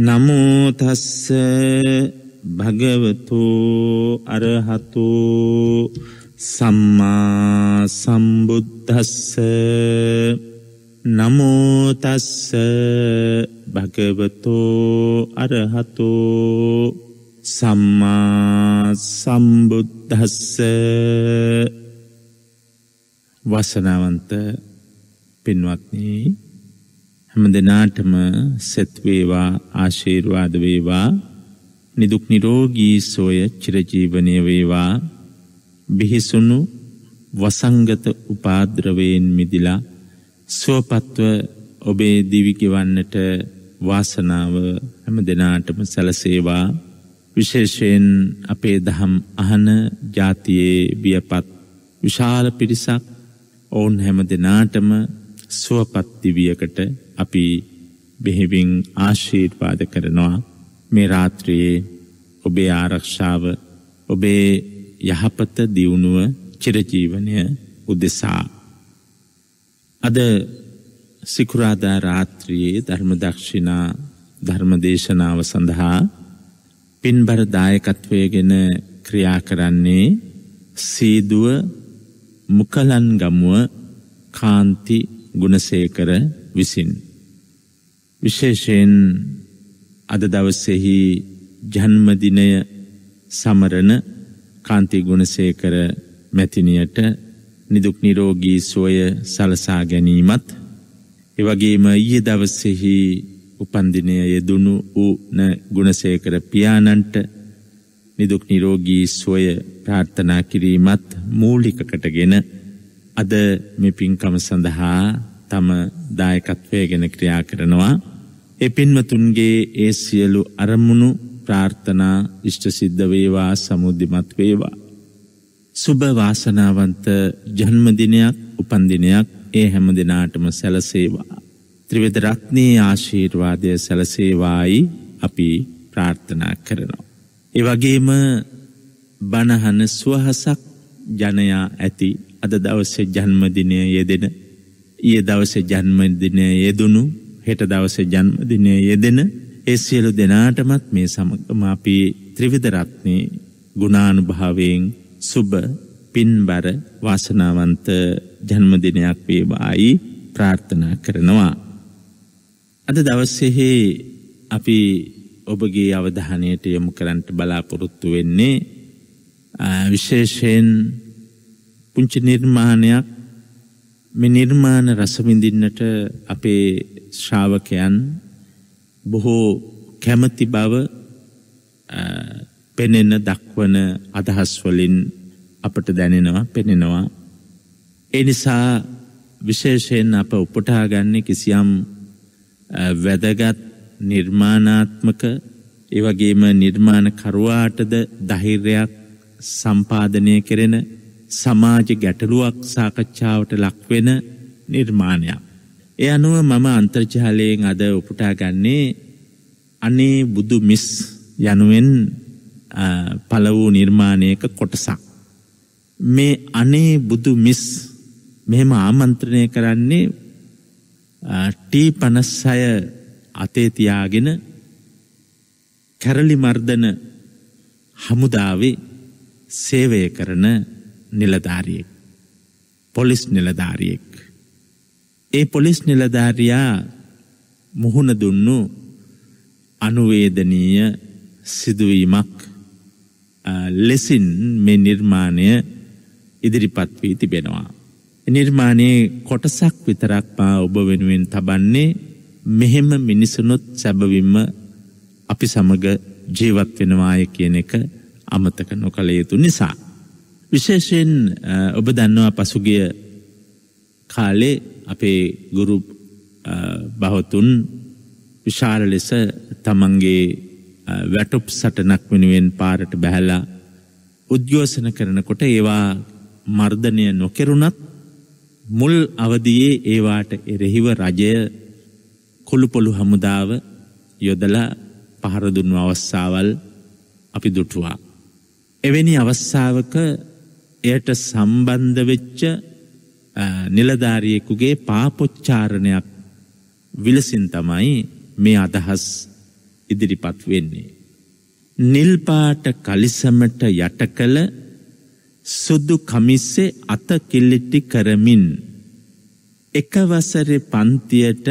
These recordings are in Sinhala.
නමෝතස්ස භගවතු අරහතු සම්මා සම්බුද්ධස්ස නමෝතස්ස භගවතු අරහතු සම්මා සම්බුද්ධස්ස වසනාවන්ත පින්වත්නී හැම දෙනාටම සෙත් වේවා ආශිර්වාද වේවා නිදුක් නිරෝගී සෝය චිරජීවනයේ වේවා බිහිසුණු වසංගත උපාද්‍රවයෙන් මිදිලා සුවපත්ව ඔබේ දිවි ගෙවන්නට වාසනාව හැම දිනාටම සැලසේවා විශේෂයෙන් අපේ දහම් අහන ජාතියේ බියපත් විශාල පිරිසක් ඔවුන් හැම දිනාටම සුවපත්දිවියකට අපි බෙහෙවින් ආශීර්වාද කරනවා මේ රාත්‍රයේ ඔබේ ආරක්ෂාව ඔබේ යහපත දියුණුව චිරජීවනය උදෙසා. අද සිකුරාදා රාත්‍රයේ ධර්මදක්ෂිනා ධර්මදේශනාව සඳහා පින්බර දායකත්වය ගෙන ක්‍රියා කරන්නේ සීදුව මුකලන් ගමුව කාන්ති ගුණසේකර විසින්. විශේෂයෙන් අද දවස්සෙහි ජන්මදිනය සමරණ කාන්ති ගුණසේකර මැතිනියට නිදුක් නිරෝගී සුවය සලසා ගැනීමත් එවගේම ඊයේ දවස්සෙහි උපන්දිනය යෙදුණු වූ ගුණසේකර පියාණන්ට නිදුක් නිරෝගී සුවය ප්‍රාර්ථනා කිරීමත් මූලික කොටගෙන අද මේ පින්කම සඳහා තම දායකත්වය ගැන ක්‍රියා කරනවා. ඒ පින්වතුන්ගේ ඒ සියලු අරමුණු ප්‍රාර්ථනා ඉෂ්ට සිද්ධ වේවා සමුදිමත් වේවා. සුබ වාසනාවන්ත ජන්මදිනයක් උපන්දිනයක් ඒ හැම දිනාටම සැලසේවා. ත්‍රිවිධ රත්නයේ ආශීර්වාදය සැලසේවායි අපි ප්‍රාර්ථනා කරනවා. ඒ වගේම බණහන සුවහසක් ජනයා ඇති අද දවස්සේ ජන්මදිනය යෙදෙන ඒ දවස ජන්මදිනය යෙදුණු හෙට දවස ජන්මදිනය යෙදෙන ඒ සියලු දෙනාටමත් මේ සමගම අපි ත්‍රිවිධරත්නය ගුණානුභාවයෙන් සුබ පින්බර වාසනාවන්ත ජන්මදිනයක් වේවායි ප්‍රාර්ථනා කරනවා. අද දවස්සෙහි අපි ඔබගේ අවධානයට යොමු කරන්ට බලාපොරොත්තු වෙන්නේ විශේෂයෙන් පුංචි නිර්මාණයක් මේ නිර්මාණ රස විඳින්නට අපේ ශ්‍රාවකයන් බොහෝ කැමති බව පෙනෙන දක්වන අදහස් වලින් අපට දැනෙනවා පෙනෙනවා ඒ නිසා විශේෂයෙන් අප උපුටා ගන්න කිසියම් වැදගත් නිර්මාණාත්මක ඒ වගේම නිර්මාණකරුවාටද ධෛර්යයක් සම්පාදනය කෙරෙන සමාජ ගැටලුවක් සාකච්ඡාවට ලක්වෙන නිර්මාණයක්. එ අනුව මම අන්තර්ජාලයෙන් අද උපුටා ගන්නේ අනේ බුදු මිස් යනුවෙන් පළ වූ නිර්මාණයක කොටසක්. මේ අනේ බුදු මිස් මෙහෙම ආමන්ත්‍රණය කරන්නේ ටී පනස්සය අතේතියාගෙන කැරලි මර්ධන හමුදාවේ සේවය කරන නිලධාරියෙක්. පොලිස් නිලධාරියෙක්. ඒ පොලිස් නිලධාරයා මුහුණ දුන්නු අනුවේදනීය සිදුවීමක් ලෙසින් මේ නිර්මාණය ඉදිරිපත් වී තිබෙනවා. නිර්මාණයේ කොටසක් විතරක් පා ඔබ වෙනුවෙන් තබන්නේ මෙහෙම මිනිසුනුත් සැබවින්ම අපි සමග ජීවත් වෙනවාය කියන එක අමතක නොකළ යුතු නිසා. විශේෂයෙන් ඔබ දන්නවා පසුගිය කාලේ අපේ ගුරු බහතුන් විශාල ලෙස තමන්ගේ වැටුප් සටනක් වෙනුවෙන් පාරට බැහැලා උද්‍යෝසන කරනකොට ඒවා මර්ධනය නොකෙරුණත් මුල් අවදියේ ඒවාට එරෙහිව රජය කොළුපොළු හමුදාව යොදලා පහරදුන්නු අවස්සාවල් අපි දුටුවා. එවැනි අවස්සාාවක එයට සම්බන්ධ වෙච්ච නිලධාරියෙකුගේ පාපොච්චාරණයක් විලසින් තමයි මේ අදහස් ඉදිරිපත් වෙන්නේ. නිල්පාට කලිසමට යට කළ සුදු කමිස්සේ අත කිල්ලිටි කරමින් එක වසරේ පන්තියට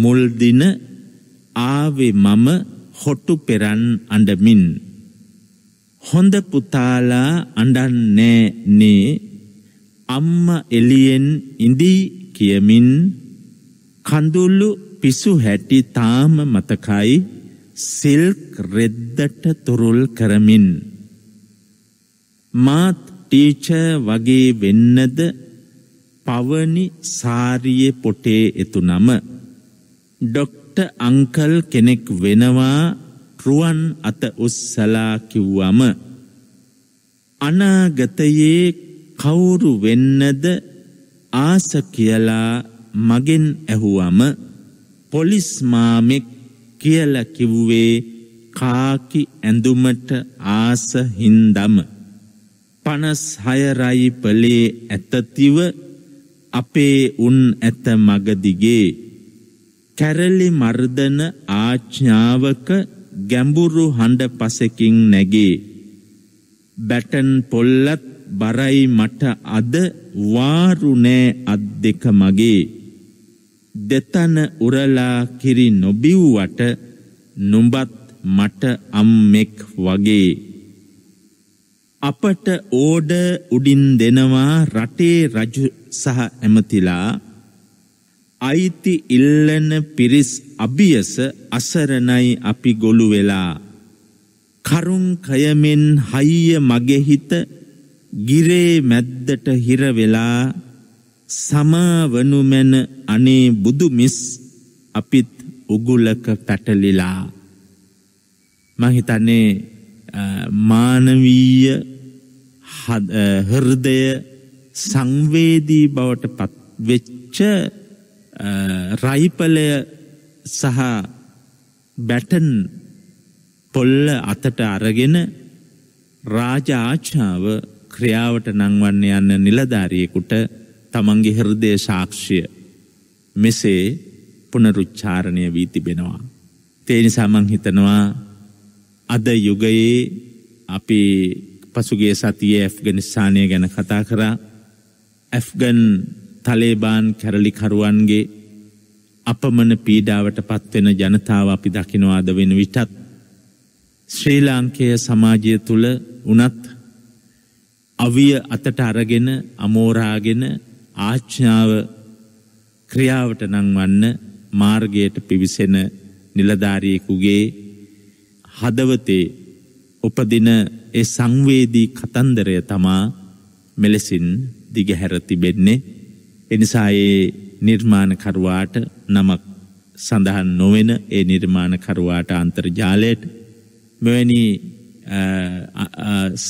මුල් දින ආවේ මම හොටු පෙරන් අඬමින් හොඳ පුතාලා අඩන්නේ නේ අම්ම එලියෙන් ඉඳී කියමින් කඳුල්ලු පිසු හැටි තාම මතකයි සිල්ක් රෙද්දට තුරුල් කරමින් මාත් ටීචර් වගේ වෙන්නද පවනි සාරියේ පොටේ එතුනම ඩොක්ටර් අංකල් කෙනෙක් වෙනවා රුවන් අත උස්සලා කිව්වම අනාගතයේ කවුරු වෙන්නද ආස කියලා මගෙන් ඇහුවම පොලිස් මාමෙක් කියලා කිව්වේ කාකි ඇඳුමට ආස හින්දම 56 රයිපලේ ඇතතිව අපේ උන් ඇත මග දිගේ කැරලි මර්ධන ආඥාවක ගැඹුරු හඬ පසෙකින් නැගේ. බැටන් පොල්ලත් බරයි මට අද වාරු නෑ අත් දෙක මගේ. දෙතන උරලා කිරි නොබිව්වට නුඹත් මට අම්මෙක් වගේ. අපට ඕඩ උඩින් දෙනවා රටේ රජු සහ ඇමතිලා අයිති ඉල්ලන පිරිස් අභියස අසරණයි අපි ගොළු වෙලා කරුම් කයමෙන් හයිය මගේ හිත ගිරේ මැද්දට හිර වෙලා සමාවනු මැන අනේ බුදු මිස් අපිත් උගුලක පැටලිලා මං හිතන්නේ මානවීය හෘදය සංවේදී බවට පත් වෙච්ච රයිපලය සහ බැටන් පොල්ල අතට අරගෙන රාජ ආච්ඡාව ක්‍රියාවට නංවන්න යන්න නිලධාරියෙකුට තමන්ගේ හෘදය සාක්ෂිය මෙසේ පුනරුච්චාරණය වී තිබෙනවා. තේනි සමංහිතනවා අද යුගයේ අපි පසුගේ සතියේ ඇෆ්ගනිස්ථානය ගැන කතා කරා ඇෆ්ගන් තලේබාන් කැරලිකරුවන්ගේ අපමණ පීඩාවට පත්වෙන ජනතාව අපි දකිනවාද වෙන විටත් ශ්‍රී ලාංකය සමාජය තුළ උනත් අවිය අතට අරගෙන අමෝරාගෙන ආච්ඥාව ක්‍රියාවට නංවන්න මාර්ගයට පිවිසෙන නිලධාරියෙකුගේ හදවතේ උපදින ඒ සංවේදී කතන්දරය තමා මෙලෙසින් දිගහැර තිබෙන්නේ එනිසා ඒ නිර්මාණකරුවාට නමක් සඳහන් නොවෙන ඒ නිර්මාණකරුවාට අන්තර්ජාලයට මෙවැනි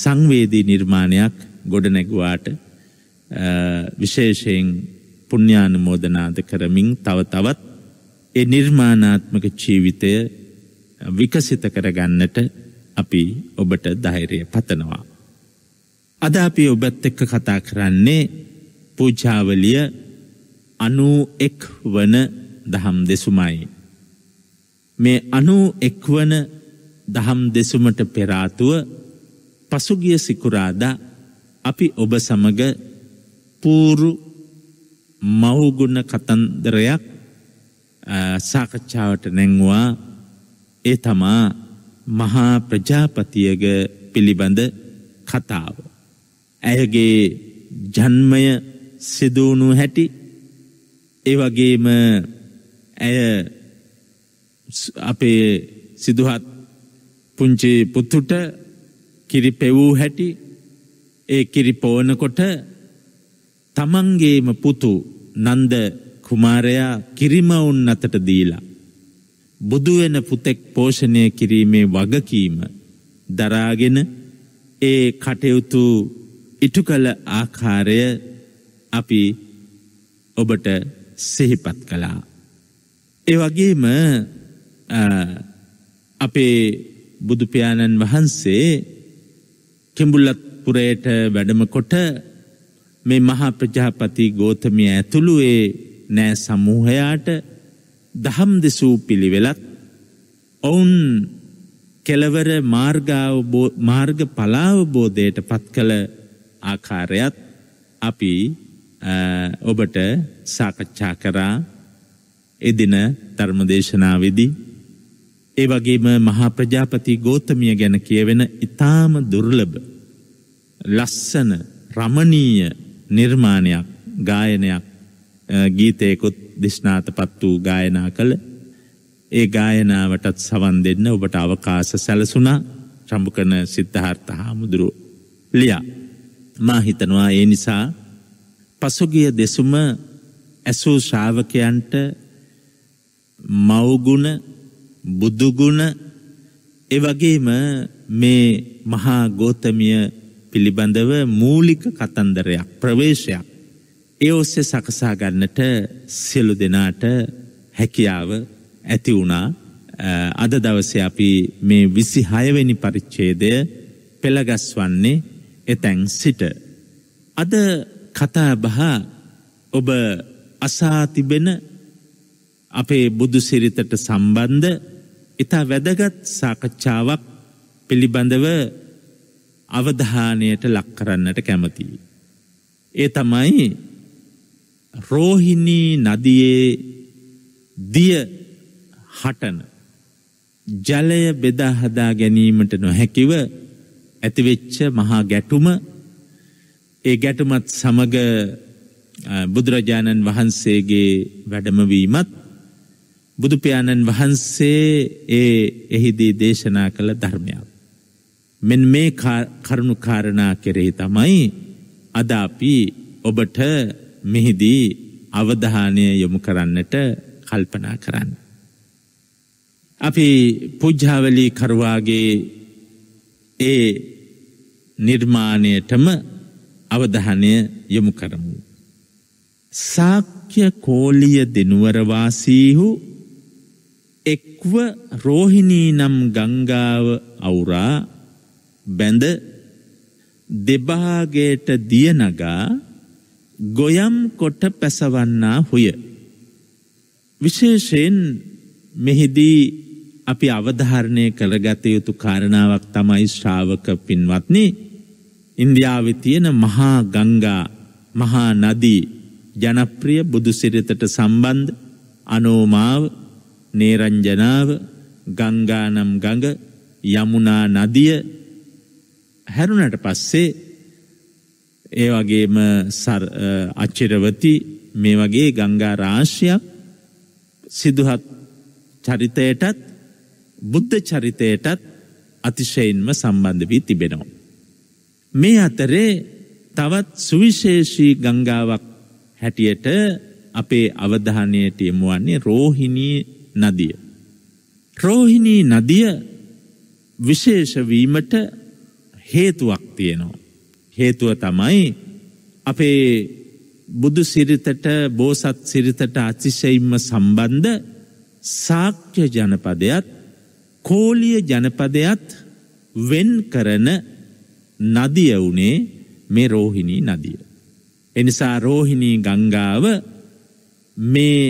සංවේදී නිර්මාණයක් ගොඩනැගුවාට විශේෂයෙන් පුුණ්ඥානමෝදනාද කරමින් තව තවත් ඒ නිර්මාණාත්මක ජීවිතය විකසිත කරගන්නට අපි ඔබට ධෛරය පතනවා. අද අපි ඔබත් එක්ක කතා කරන්නේ පූජාවලිය අනූ එක් වන දහම් දෙසුමයි. මේ අනූ එක්වන දහම් දෙසුමට පෙරාතුව පසුගිය සිකුරාදා අපි ඔබ සමග පූරු මවුගුණ කතන්දරයක් සාකච්ඡාවට නැංවා ඒ තමා මහා ප්‍රජාපතියග පිළිබඳ කතාව. ඇයගේ ජන්මය සිදුවුණු හැටි ඒවගේම ඇය අපේ සිදුහත් පුංචි පුත්තුට කිරි පෙවූ හැටි ඒ කිරි පෝනකොට තමන්ගේම පුතු නන්ද කුමාරයා කිරිමවුන් අතට දීලා. බුදුවෙන පුතෙක් පෝෂණය කිරීමේ වගකීම දරාගෙන ඒ කටයුතු ඉටු කළ ආකාරය අපි ඔබට සිහිපත් කළා. ඒවගේම අපේ බුදුපාණන් වහන්සේ කෙඹුල්ලත් පුරයට වැඩමකොට මේ මහා ප්‍රජාපති ගෝතමිය ඇතුළු ඒ නෑ සමූහයාට දහම් දෙසූ පිළිවෙලත් ඔවුන් කෙලවර මාර්ග පලාවබෝධයට පත් කළ ආකාරයත් අපි ඔබට සාකච්ඡා කරා එදින ධර්මදේශනාවේදී ඒ වගේම මහා ප්‍රජාපති ගෝතමිය ගැන කියවෙන ඊටාම දුර්ලභ ලස්සන රමණීය නිර්මාණයක් ගායනයක් ගීතයකුත් දිස්නාතපත් වූ ගායනා කළ ඒ ගායනාවටත් සවන් දෙන්න ඔබට අවකාශ සැලසුණා රම්භකන සිද්ධාර්ථ හාමුදුරුව ලියා මා හිතනවා ඒ නිසා පසුගිය දෙසුම ඇසූ ශ්‍රාවකයන්ට මව්ගුණ බුදුගුණ එවගේම මේ මහා ගෝතමිය පිළිබඳව මූලික කතන්දරයක් ප්‍රවේශයක් ඒ ඔස්සේ සකසා ගන්නට සියලු දෙනාට හැකියාව ඇති වුණා අද දවසේ අපි මේ 26 වෙනි පරිච්ඡේදය පෙළගස්වන්නේ එතෙන් සිට අද කතා බහ ඔබ අසා තිබෙන අපේ බුදු සිරිතට සම්බන්ධ ඉතා වැදගත් සාකච්ඡාවක් පිළිබඳව අවධානයට ලක් කරන්නට කැමතියි. ඒ තමයි රෝහිණී නදියේ දිය හටන ජලය බෙදා හදා ගැනීමට නොහැකිව ඇතිවෙච්ච මහා ගැටුම ඒ ගැටුමත් සමග බුදුරජාණන් වහන්සේගේ වැඩමවීමත් බුදුපාණන් වහන්සේ ඒ එහිදී දේශනා කළ ධර්මයක්. මෙන් මේ කරුණු කාරණා කෙරෙහි තමයි අද අපි ඔබට මෙහිදී අවධානය යොමු කරන්නට කල්පනා කරන්න. අපි පුජ්ජාවලි කරුවාගේ ඒ නිර්මාණයටම අවධානය යොමු කරමු. සාක්‍ය කෝලිය දෙනුවරවාසීහු එක්ව රෝහිණී නම් ගංගාව අවුරා බැඳ දෙභාගයට දියනගා ගොයම් කොට පැසවන්නා හුය. විශේෂයෙන් මෙහිදී අපි අවධාරණය කළගත යුතු කාරණාවක් තමයි ශ්‍රාවක පින්වත්න්නේ ඉන්දියාවේ තියෙන මහා ගංගා මහා නදී ජනප්‍රිය බුදු සිරිතට සම්බන්ධ අනෝමාව නේරංජනාව ගංගානම් ගඟ යමුනා නදිය හැරුණට පස්සේ ඒ වගේම අච්චිරවති මේ වගේ ගංගා රාශියක් සිදුහත් චරිතයටත් බුද්ධ චරිතයටත් අතිශයින්ම සම්බන්ධ වී තිබෙනවා. මේ අතරේ තවත් සුවිශේෂී ගංගාවක් හැටියට අපේ අවධානයට යොමුවන්නේ රෝහිණී නදිය. රෝහිණී නදිය විශේෂවීමට හේතුවක් තියෙනවා. හේතුව තමයි අපේ බුදු සිරිතට බෝසත් සිරිතට අතිශයිම්ම සම්බන්ධ සාක්්‍ය ජනපදයත් කෝලිය ජනපදයත් වෙන් කරන නදිය වුණේ මේ රෝහිණී නදිය. එනිසා රෝහිණී ගංගාව මේ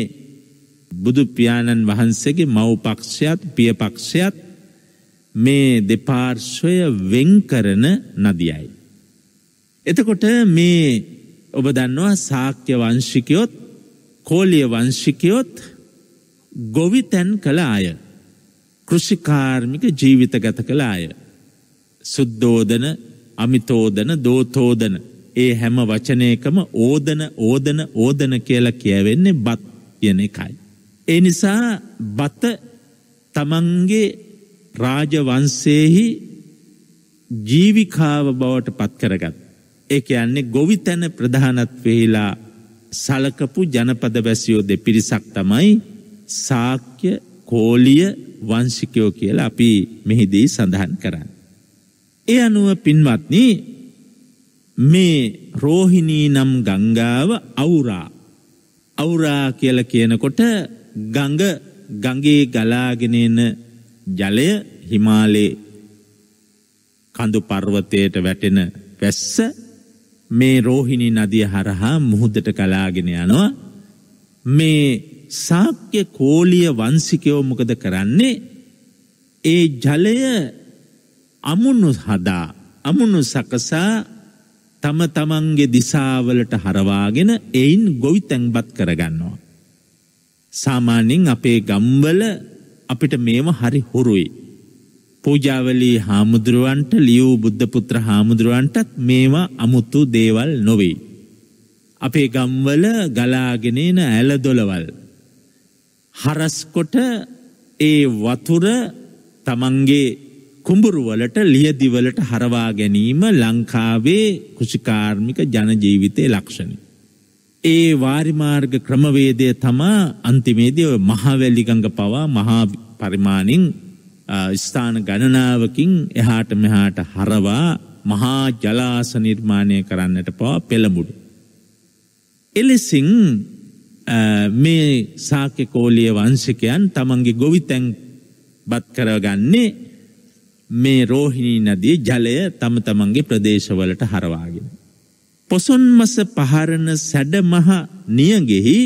බුදුපියාණන් වහන්සේගේ මව්පක්ෂයත් පියපක්ෂයත් මේ දෙපාර්ශ්වය වෙන්කරන නදියයි. එතකොට මේ ඔබ දන්නවා සාක්‍ය වංශිකයොත් කෝලිය වංශිකයොත් ගොවිතැන් කළ අය. කෘෂිකාර්මික ජීවිත ගත කළ අය. සුද්දෝදන අමිතෝදන දෝතෝදන ඒ හැම වචනයකම ඕදන ඕදන ඕදන කියලා කියවෙන්නේ බත් කියන එකයි. ඒ නිසා බත තමන්ගේ රාජවංශයේහි ජීවිකාව බවට පත් කරගත්. ඒ කියන්නේ ගොවිතැන ප්‍රධානත්වෙහිලා සලකපු ජනපද වැසියෝ දෙපිරිසක් තමයි සාක්‍ය කෝලිය වංශිකයෝ කියලා අපි මෙහිදී සඳහන් කරන්න. ඒ අනුව පින්වත්නි මේ රෝහිණී නම් ගංගාව අවුරා අවුරා කියල කියනකොට ගඟ ගඟේ ගලාගෙනන ජලය හිමාලේ කඳු පර්වතයට වැටෙන වැස්ස මේ රෝහිණි නදිය හරහා මුහුදට කලාගෙන යනවා මේ සාක්‍ය කෝලිය වංසිකයෝ මොකද කරන්නේ ඒ ජලය අමුණු හදා අමුණු සකසා තම තමන්ගේ දිසාවලට හරවාගෙන එයින් ගොවි තැන්බත් කරගන්නවා. සාමාන්‍යයෙන් අපේ ගම්වල අපිට මේම හරි හොරුයි. පූජාවලී හාමුදුරුවන්ට ලියූ බුද්ධපුත්‍ර හාමුදුරුවන්ටත් මේවා අමුතු දේවල් නොවෙයි. අපේ ගම්වල ගලාගෙනන ඇල දොළවල්. හරස්කොට ඒ වතුර තමන්ගේ කුඹුරුවලට ලියදිවලට හරවා ගැනීම ලංකාවේ කෘෂිකාර්මික ජනජීවිතය ලක්ෂණ. ඒ වාරිමාර්ග ක්‍රමවේදය තමා අන්තිමේදය මහවැල්ලිගඟ පවා මහා පරිමාණින් ස්ථාන ගණනාවකින් එහාට මෙහාට හරවා මහා ජලාස නිර්මාණය කරන්නට පවා පෙළඹුඩු. එලෙසින් මේ සාක්‍ය කෝලිය වංශකයන් තමන්ගේ ගොවිතැන් බත් කරගන්නේ මේ රෝහිණී නදී ජලය තම තමන්ගේ ප්‍රදේශවලට හරවාගෙන. පොසොන්මස පහරණ සැඩමහ නියගෙහි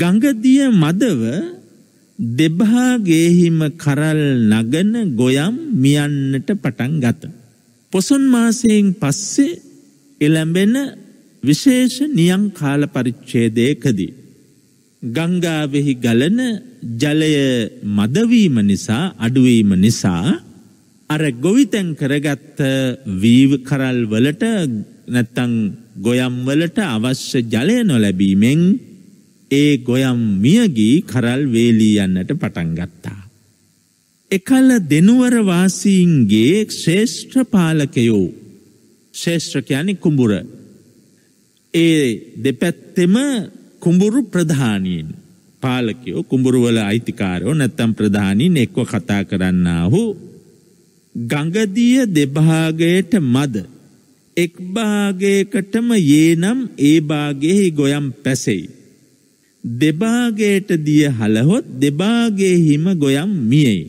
ගඟදිය මදව දෙභාගේහිම කරල් නගන ගොයම් මියන්නට පටන් ගත. පොසොන් මාසයෙන් පස්සේ එළඹෙන විශේෂ නියං කාල පරිච්ඡේදයකදී ගංගාවෙහි ගලන ජලය මදවීම නිසා අඩුවීම නිසා අර ගොවිතැන් කරගත්ත වීව කරල් වලට නැත්තං ගොයම් වලට අවශ්‍ය ජලය නොලැබීමෙන් ඒ ගොයම් මියගී කරල් වේලී යන්නට පටන් ගත්තා. එකල දෙනුවර වාසීන්ගේ ශ්‍රේෂ්ඨ පාලකයෝ ශ්‍රේෂ්ඨ කියන්නේ කුඹුර. ඒ දෙපැත්තෙම කුඹුරු ප්‍රධානීන් පාලකයෝ කුඹුරුවල අයිතිකාරෝ නැත්තම් ප්‍රධානීන් එක්ව කතා කරන්නාහු ගඟදිය දෙභාගයට මද එක් භාගයකටම යේනම් ඒ භාගෙහි ගොයම් පැසෙයි දෙභාගයට දිය හලහොත් දෙභාගෙහිම ගොයම් මියෙයි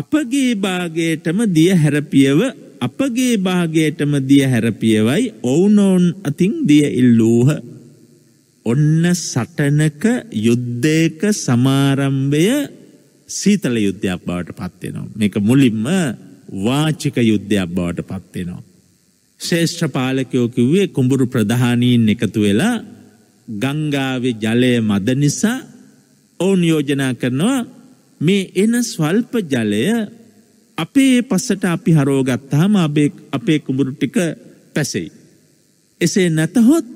අපගේ භාගයටම දිය හැරපියව අපගේ භාගයටම දිය හැරපියවයි ඔවුනොන් අතින් දිය ඉල්ලූහ ඔන්න සටනක යුද්ධයක සමාරම්භය සීතල යුද්ධයක් බවට පත්වෙනවා. මේක මුලින්ම වාචික යුද්ධයක් බවට පත්වෙනවා. ශේෂ්ඨ පාලකයෝ කිව්වේ කුඹුරු ප්‍රධානීන් එකතු වෙලා ගංගාවේ ජලය මද නිසා ඔවුන් යෝජනා කරනවා මේ එන ස්වල්ප ජලය අපේ පස්සට අපි හරෝගත්තාම අපේ කුඹුරු ටික පැසෙයි. එසේ නැතහොත්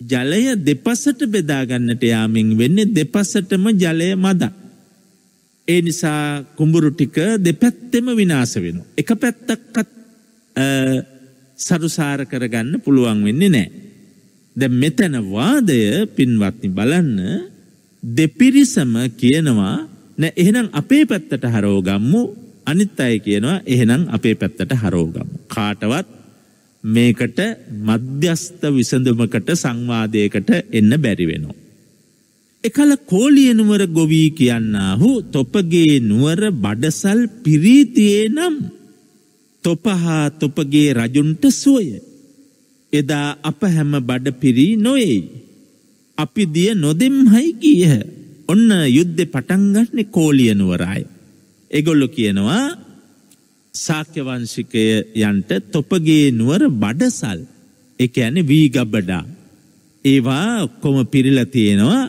ජලය දෙපසට බෙදාගන්නට යාමෙන් වෙන්න දෙපසටම ජලය මද. ඒ නිසා කුඹුරු ටික දෙපැත්තෙම විනාස වෙන. එක පැත්තක්කත් සරුසාර කරගන්න පුළුවන් වෙන්න නෑ. ද මෙතැන වාදය පින්වත්නි බලන්න දෙපිරිසම කියනවා නෑ එහෙනම් අපේ පැත්තට හරෝගම්මු අනිත් අය කියනවා එහෙනම් අපේ පැත්තට හරෝගම්මු. කාටවත් මේකට මධ්‍යස්ථ විසඳමකට සංවාදයකට එන්න බැරිවෙනවා. එකල කෝලියනුවර ගොවී කියන්නාහු තොපගේ නුවර බඩසල් පිරීතියේ නම් තොපහා තොපගේ රජුන්ට සුවය. එදා අප හැම බඩ පිරී නොයෙයි. අපි දිය නොදෙම් හයි කියහ. ඔන්න යුද්ධෙ පටන්ගටනෙ කෝලියනුවරයි. එගොල්ලො කියනවා ශාක්‍යවංශිකය යන්ට තොපගේ නුවර බඩසල් එක ඇන වීගබඩා. ඒවා ඔක්කොම පිරිල තියෙනවා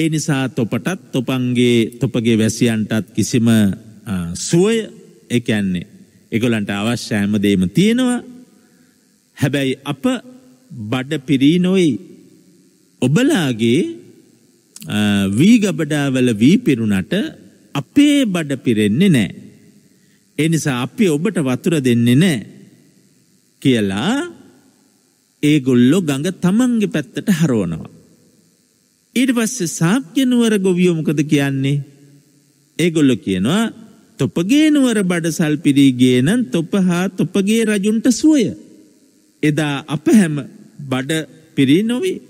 ඒ නිසා තොපටත් තොපන්ගේ තොපගේ වැසියන්ටත් කිසිම සුවය එකන්නේ. එකොලන්ට අවශ්‍ය හැමදේම තියෙනවා හැබැයි අප බඩ පිරී නොයි ඔබලාගේ වීගබඩාවල වීපිරුණට අපේ බඩ පිරෙන්නේ නෑ. එනිසා අපි ඔබට වතුර දෙන්නේ නෑ කියලා ඒගොල්ලො ගඟ තමන්ගේ පැත්තට හරෝනවා. ඊට පස්සේ සාක්්‍යනුවර ගොවියෝමකද කියන්නේ. ඒගොල්ලො කියනවා තොපගේනුවර බඩ සල්පිරීගේනන් තොප හා තොපගේ රජුන්ට සුවය. එදා අප හැම බඩ පිරී නොවේ.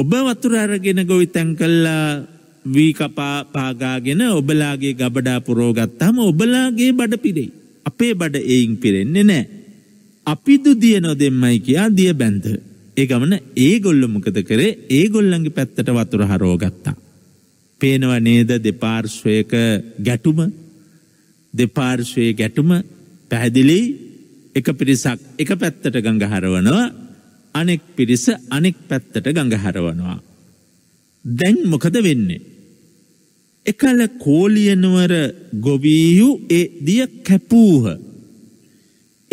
ඔබ වතුර අරගෙන ගොවි තැන් කල්ලා වීකපා පාගාගෙන ඔබලාගේ ගබඩා පුරෝගත්තාම ඔබලාගේ බඩ පිරෙයි. අපේ බඩ එයින් පිරෙන්නේ නෑ. අපි දුදිය නොදෙම්මයි කියා දිය බැන්ධ. ඒ ගමන ඒ ගොල්ල මොකද කරේ ඒ ගොල්ලන්ගේ පැත්තට වතුර හරෝගත්තා. පේනව නේද දෙපාර්ශ්වයක ගැටුම දෙපාර්ශ්වය ගැටුම පැහැදිලි එක පිරිසක් එක පැත්තට ගඟ හරවනවා අනෙක් පිරිස අනෙක් පැත්තට ගඟ හරවනවා. දැන් මොකද වෙන්නේ. එකල කෝලියනුවර ගොවීහු ඒ දිය කැපූහ.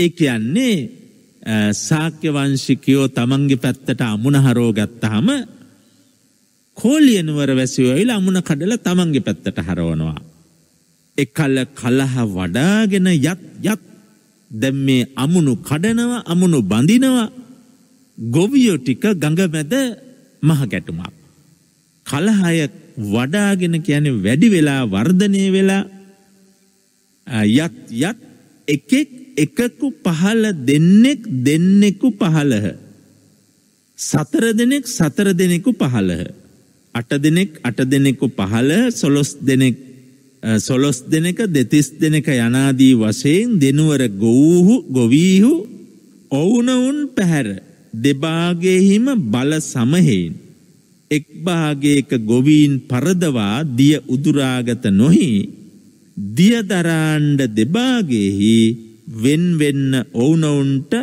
ඒ කියන්නේ සාක්‍යවංශිකයෝ තමන්ගේ පැත්තට අමුණ හරෝ ගත්තහම කෝලියනුවර වැසිවයිල අමුණ කඩල තමන්ගේ පැත්තට හරෝනවා. එකල කලහ වඩාගෙන යත් යත් දැම් මේ අමුණු කඩනව අමුණු බඳිනවා ගොවියෝ ටික ගඟමැද මහ ගැටුමක්. කලහයක් වඩාගෙන කියන්නේ වැඩි වෙලා වර්ධනය වෙලා යත් යත් එකෙක් එකකු පහළ දෙන්නෙක් දෙන්නෙකු පහළහ. සතර දෙනෙක් සතර දෙනෙකු පහළහ. අට දෙනෙක් අට දෙනෙකු පහළ සොලොස් දෙනෙක් සොලොස් දෙනක දෙතිස් දෙනක යනාදී වශයෙන් දෙනුවර ගොවූහු ගොවීහු ඔවුනවුන් පැහැර දෙබාගේහිම බල සමහෙයින්. එක් භාගයක ගොවීන් පරදවා දිය උදුරාගත නොහි දිය දරාණ්ඩ දෙභාගෙහි වෙන් වෙන්න ඔවුනොවුන්ට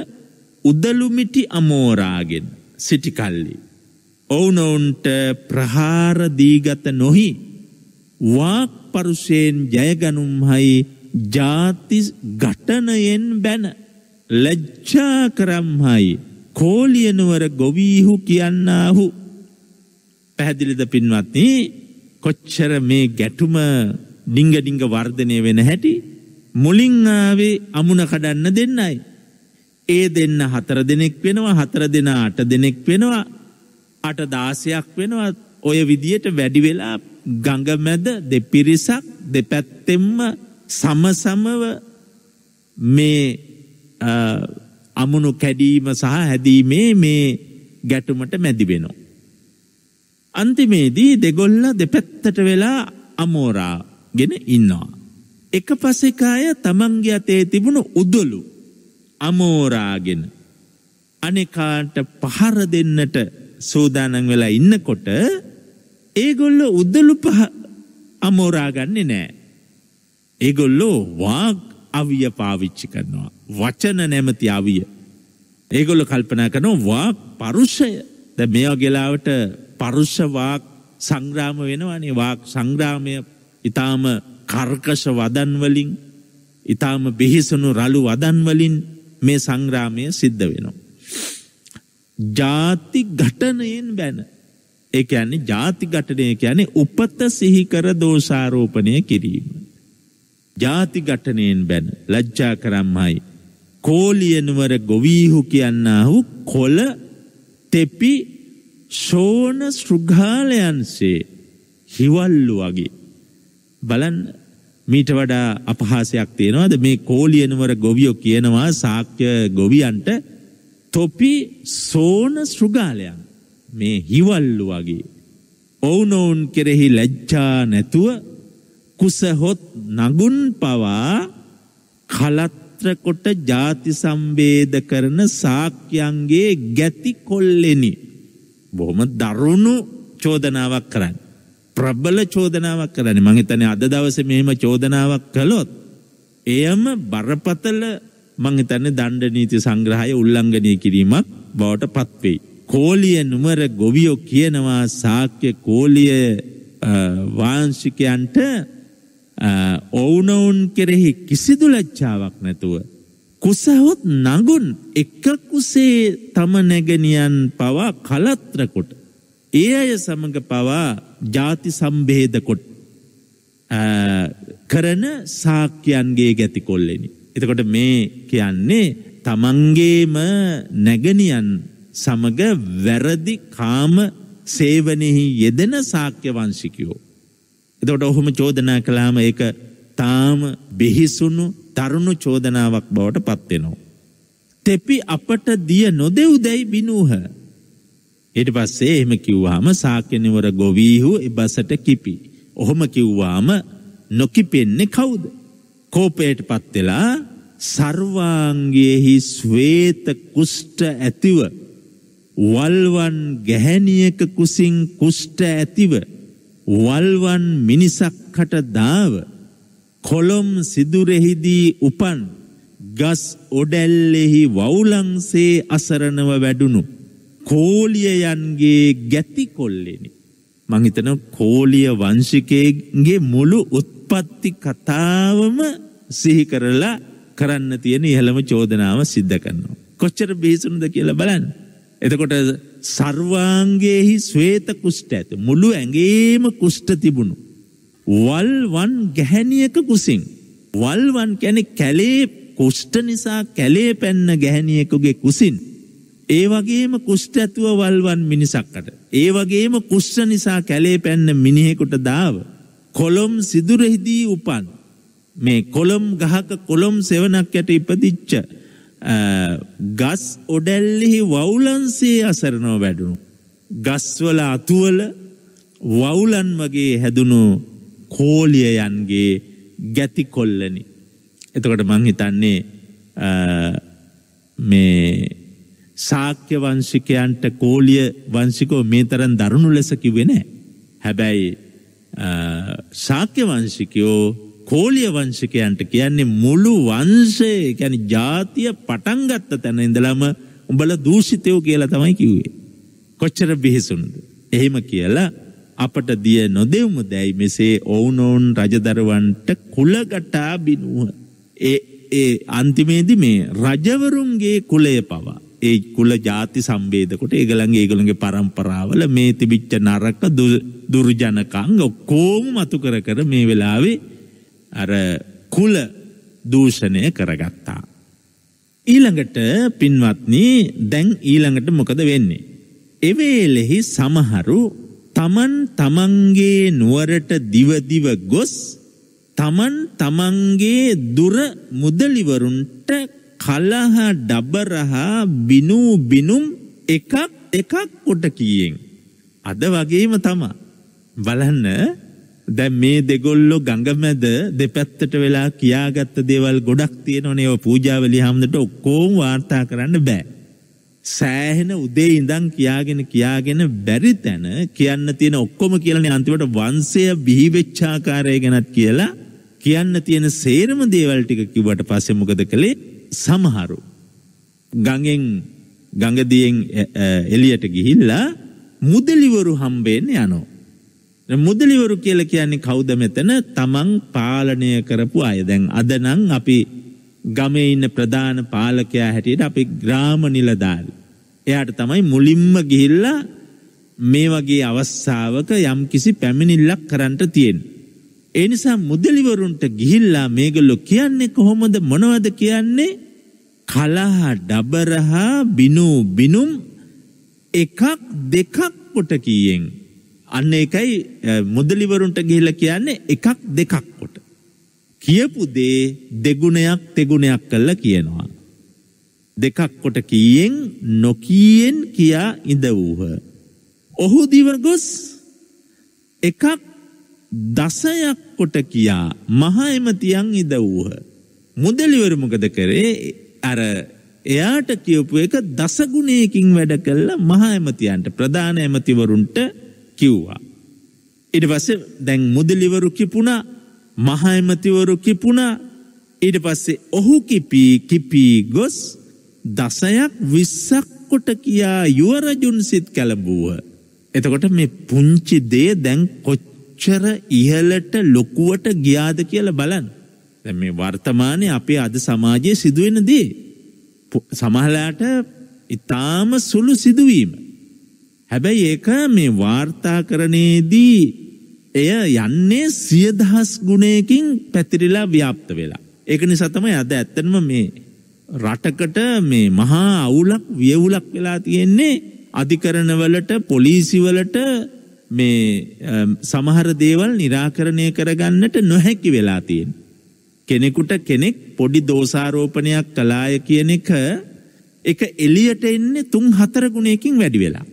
උදලු මිටි අමෝරාගෙන් සිටි කල්ලි ඔවුනොවුන්ට ප්‍රහාර දීගත නොහි වාක් පරුෂයෙන් ජයගනුම්හයි ජාති ඝටනයෙන් බැන ලැජ්ජා කරම්හයි කෝලියනුවර ගොවීහු කියන්නාහු පැහැදිලිද පින්වත්නි කොච්චර මේ ගැටුම ඩිංග ඩිංග වර්ධනය වෙන හැටි මුලින් ආවේ අමුණ කඩන්න දෙන්නයි. ඒ දෙන්න හතර දෙනෙක් වෙනවා හතර දෙනා අට දෙනෙක් වෙනවා අට දාසයක් වෙනවා ඔය විදියට වැඩි වෙලා ගඟමැද දෙපිරිසක් දෙපැත්තෙම්ම සමසමව මේ අමුණු කැඩීම සහ හැදීමේ මේ ගැටුමට මැදිබෙනවා. අන්තිමේදී දෙගොල්ල දෙපැත්තට වෙලා අමෝරා ගෙන ඉන්නවා. එක පසෙකාය තමන්ගේ අතේ තිබුණු උදුලු අමෝරාගෙන අනෙකාට පහර දෙන්නට සූදානන් වෙලා ඉන්නකොට ඒගොල්ල උද්දලු පහ අමෝරාගන්නේ නෑ. ඒගොල්ලෝ වාග අවිය පාවිච්චි කරනවා. වචන නැමති අවිය. ඒගොල්ල කල්පනා කරනවා වාක් පරුෂය ද මෙයා ගෙලාවට පරුෂවාක් සංග්‍රාම වෙනවානේ වාක් සංග්‍රාමය ඉතාම කර්කශ වදන්වලින් ඉතාම බිහිසනු රළු වදන්වලින් මේ සංග්‍රාමය සිද්ධ වෙනවා. ජාති ගටනයෙන් බැන එක ඇන්නේ ජාති ගටනය යනේ උපත සිහිකර දෝෂාරෝපනය කිරීම. ජාති ගටනයෙන් බැන ලජ්ජා කරම්මයි. කෝලියනුවර ගොවීහු කියන්නා හු කොල තෙපි ශෝන ශෘගාලයන්සේ හිවල්ලු වගේ. බලන් මීට වඩා අපහාසයක් තියෙනවාද මේ කෝලියනුවර ගොවියෝ කියනවා සාක්්‍ය ගොවියන්ට තොපි සෝන ශෘගාලයන් මේ හිවල්ලු වගේ. ඔවුනොවුන් කෙරෙහි ලැජ්ජා නැතුව කුසහොත් නගුන් පවා කලත්‍රකොට ජාති සම්බේද කරන සාක්‍යයන්ගේ ගැති කොල්ලෙනි. බොහොම දරුණු චෝදනාවක් කරන්න. ප්‍රබල චෝදනාවක් කරන්න මංහිතන අද දවස මෙම චෝදනාවක් කළොත්. එයම බරපතල මංහිතන්න දණ්ඩ නීති සංග්‍රහය උල්ලංඝනය කිරීමක් බවට පත්වෙයි. කෝලිය නුමර ගොවියෝ කියනවා සාක්‍ය කෝලිය වාංශිකයන්ට ඔවුනවුන් කෙරෙහි කිසිදු ලච්චාවක් නැතුව කුසහොත් නඟුන් එක කුසේ තම නැගනියන් පවා කලත්‍රකොට. ඒ අය සමඟ පවා ජාති සම්බේදකොට කරන සාක්‍යයන්ගේ ගැති කොල්ලෙනි. එතකොට මේ කියන්නේ තමන්ගේම නැගනියන් සමග වැරදි කාම සේවනෙහි යෙදෙන සාක්‍ය වංශිකයෝ. එතකොට ඔහොම චෝදනා කලාම ඒක තාම බිහිසුණු තරුණු චෝදනාවක් බවට පත්වෙනවා. තෙපි අපට දිය නොදෙව් දැයි බිනූහ. ඊට පස්සේ එහෙම කිව්වාම සාක්‍යනිවර ගොවීහු එබසට කිපි. ඔහොම කිව්වාම නොකිපෙන්නේ කවුද? කෝපයට පත් වෙලා සර්වාංගයේහි ශ්වේත කුෂ්ඨ ඇතිව වල්වන් ගැහණියක කුසින් කුෂ්ඨ ඇතිව වල්වන් මිනිසක්කට දාව කොළොම් සිදුරෙහිදී උපන් ගස් ඔඩැල්ලෙහි වවුලන්සේ අසරණව වැඩුණු කෝලියයන්ගේ ගැති කොල්ලෙනි. මංහිතන කෝලිය වංශිකයගේ මුළු උත්පත්ති කතාවම සිහි කරලා කරන්න තියෙන ඉහළම චෝදනාව සිද්ධ කන්නවා. කොච්චර බේසුනුද කියලා බලන්න. එතකොට සර්වාංගේහි ස්වේත කුෂ්ට ඇත මුළු ඇගේම කුෂ්ට තිබුණු. වල්වන් ගැහැනියක කුසින්. වල්වන් කැනෙ කැලේ කුෂ්ට නිසා කැලේ පැන්න ගැහැනියකුගේ කුසින්. ඒ වගේම කුෂ්ට ඇතුව වල්වන් මිනිසක්කට. ඒ වගේම කුෂ්ට නිසා කැලේ පැන්න මිනිහෙකුට දාව. කොළොම් සිදුරෙහිදී උපන්. මේ කොළොම් ගහක කොළොම් සෙවනක් යට ඉපදිච්ච. ගස් ඔඩැල්ලෙහි වවුලන්සේ අසරනෝ වැඩුණු. ගස්වල අතුවල වවුලන් වගේ හැදුණු කෝලියයන්ගේ ගැති කොල්ලනි. එතකොට මං හිතන්නේ මේ සාක්‍ය වංශිකයන්ට කෝලිය වංශිකෝ මේ තරන් දරුණු ලෙස කිවෙන. හැබැයි සාක්‍ය වංශිකයෝ කෝලිය වංශිකයන්ට කියන්නේ මුළු වන්සේ ගැන ජාතිය පටන්ගත්ත තැන ඉඳලම උඹල දූෂිතයෝ කියලා තමයි කිව්වේ. කොච්චර බිහිසුන්ද. එහෙම කියලා අපට දිය නොදෙවමු දැයි මෙසේ ඔවුනොවුන් රජදරුවන්ට කුලගටා බිනුව. ඒ ඒ අන්තිමේදි මේ රජවරුන්ගේ කුලය පවා. ඒ කුල ජාති සම්බේදකොට ඒගළන්ගේ ඒගළන්ගේ පරම්පරාවල මේ තිබිච්ච නරක දුරජනකංග කෝම මතු කර කර මේ වෙලාවේ අර කුල දූෂණය කරගත්තා. ඊළඟට පින්වත්නී දැන් ඊළඟට මොකද වෙන්නේ. එවේලෙහි සමහරු තමන් තමන්ගේ නුවරට දිවදිව ගොස් තමන් තමන්ගේ දුර මුදලිවරුන්ට කලහ ඩබරහා බිනූ බිනුම් එකක් එකක් කොට කියෙන්. අද වගේම තමා. බලන්න දැ මේ දෙගොල්ලො ගඟමැද දෙපැත්තට වෙලා කියාගත්ත දේවල් ගොඩක් තියෙනවනේ පූජාවලි හාමුදුට ඔක්කෝම් වාර්තා කරන්න බෑ. සෑහෙන උදේ ඉඳන් කියාගෙන කියාගෙන බැරි තැන කියන්න තියෙන ඔක්කොම කියලානේ අන්තිමට වංශය බිහිවෙච්ච ආකාරය ගැනත් කියලා කියන්න තියෙන සේරම දේවල් ටික කිව්වට පස්සේ මොකද කළේ සමහරු ගඟෙන් ගඟදියෙන් එළියට ගිහිල්ලා මුදලිවරු හම්බෙන්න යනවා මුදලිවරු කියලා කියන්නේ කවුද මෙතන? තමන් පාලනය කරපු අය. දැන් අද නම් අපි ගමේ ඉන්න ප්‍රධාන පාලකයා හැටියට අපි ග්‍රාම නිලධාරි. එයාට තමයි මුලින්ම ගිහිල්ලා මේ වගේ අවස්ථාවක යම් කිසි පැමිණිල්ලක් කරන්නට තියෙන. ඒ නිසා මුදලිවරුන්ට ගිහිල්ලා මේගොල්ලෝ කියන්නේ කොහොමද මොනවද කියන්නේ? කලහ ඩබරහා බිනු බිනුම් එකක් දෙකක් කොට කීයෙන්. අන්න ඒකයි මුදලිවරුන්ට ගිහිල්ලා කියන්නේ එකක් දෙකක් කොට. කියපු දේ දෙගුණයක් තෙගුණයක් කළා කියනවා. දෙකක් කොට කීයෙන් නොකීයෙන් කියා ඉඳවූහ. ඔහු දිවගොස් එකක් දසයක් කොට කියා මහ එමතියන් ඉදවූහ. මුදලිවරමකද කරේ අර එයාට කියවපු එක දසගුණයකින් වැඩ කල්ල මහා එමතියන්ට ප්‍රධාන ඇමතිවරුන්ට කිව්වා. ඉට පස දැන් මුදලිවරු කිපුුණා මහා එමතිවරු කිපුුණා ඉට පස්සේ ඔහු කිපී කිපී ගොස් දසයක් විස්සක් කොට කියා යුවරජුන් සිත් කැලඹූහ. එතකොට මේ පුංචි දේ දැන් කොච්චර ඉහලට ලොකුවට ගියාද කියල බලන්. දැ මේ වර්තමානය අපේ අද සමාජය සිදුවෙන දේ. සමහලාට ඉතාම සුළු සිදුවීම. හැබැයි ඒක මේ වාර්තාකරණයේදී එය යන්නේ සියදහස් ගුණයකින් පැතිරිලා ව්‍යාප්ත වෙලා. ඒක නිසතම අද ඇත්තනම මේ රටකට මේ මහා අවුලක් වියවුලක් වෙලා තියෙන්නේ අධිකරණවලට පොලිසිවලට මේ සමහර දේවල් निराකරණය කරගන්නට නොහැකි වෙලා තියෙන කෙනෙකුට කෙනෙක් පොඩි දෝෂාරෝපණයක් කළාය කියන එක ඒක එළියට එන්නේ තුන් හතර ගුණයකින් වැඩි වෙලා.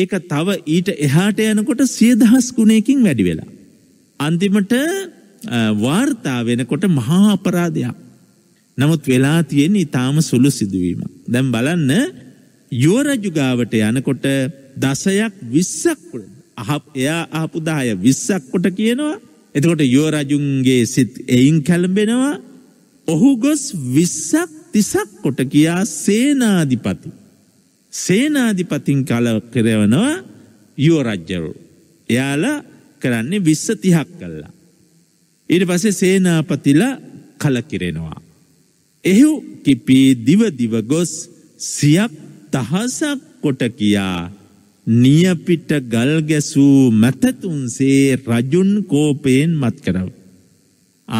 ඒක තව ඊට එහාට යනකොට සියදහස් ගුණයකින් වැඩි වෙලා. අන්තිමට වාර්තා වෙනකොට මහා අපරාධයක්. නමුත් වෙලා තියෙන්නේ ඊටාම සුළු සිදුවීමක්. දැන් බලන්න යුවරජු ගාවට යනකොට දසයක් 20ක් කොට අහප් එයා අහපු 10 20ක් කොට කියනවා. එතකොට යුවරජුන්ගේ සිත් එයින් කැළඹෙනවා. ඔහු ගොස් 20ක් 30ක් කොට කියා සේනාධිපති. සේනාධිපතින් කල කෙරවනවා යුවරජ්ජරු. එයාලා කරන්නේ 20 30ක් කළා. ඊට පස්සේ සේනාපතිලා කලකිරෙනවා. එහු කිපී දිවදිව ගොස් සියක් තහසක් කොට කියා නියපිට ගල් ගැසූ මැතතුන්සේ රජුන් කෝපයෙන් මත් කරව.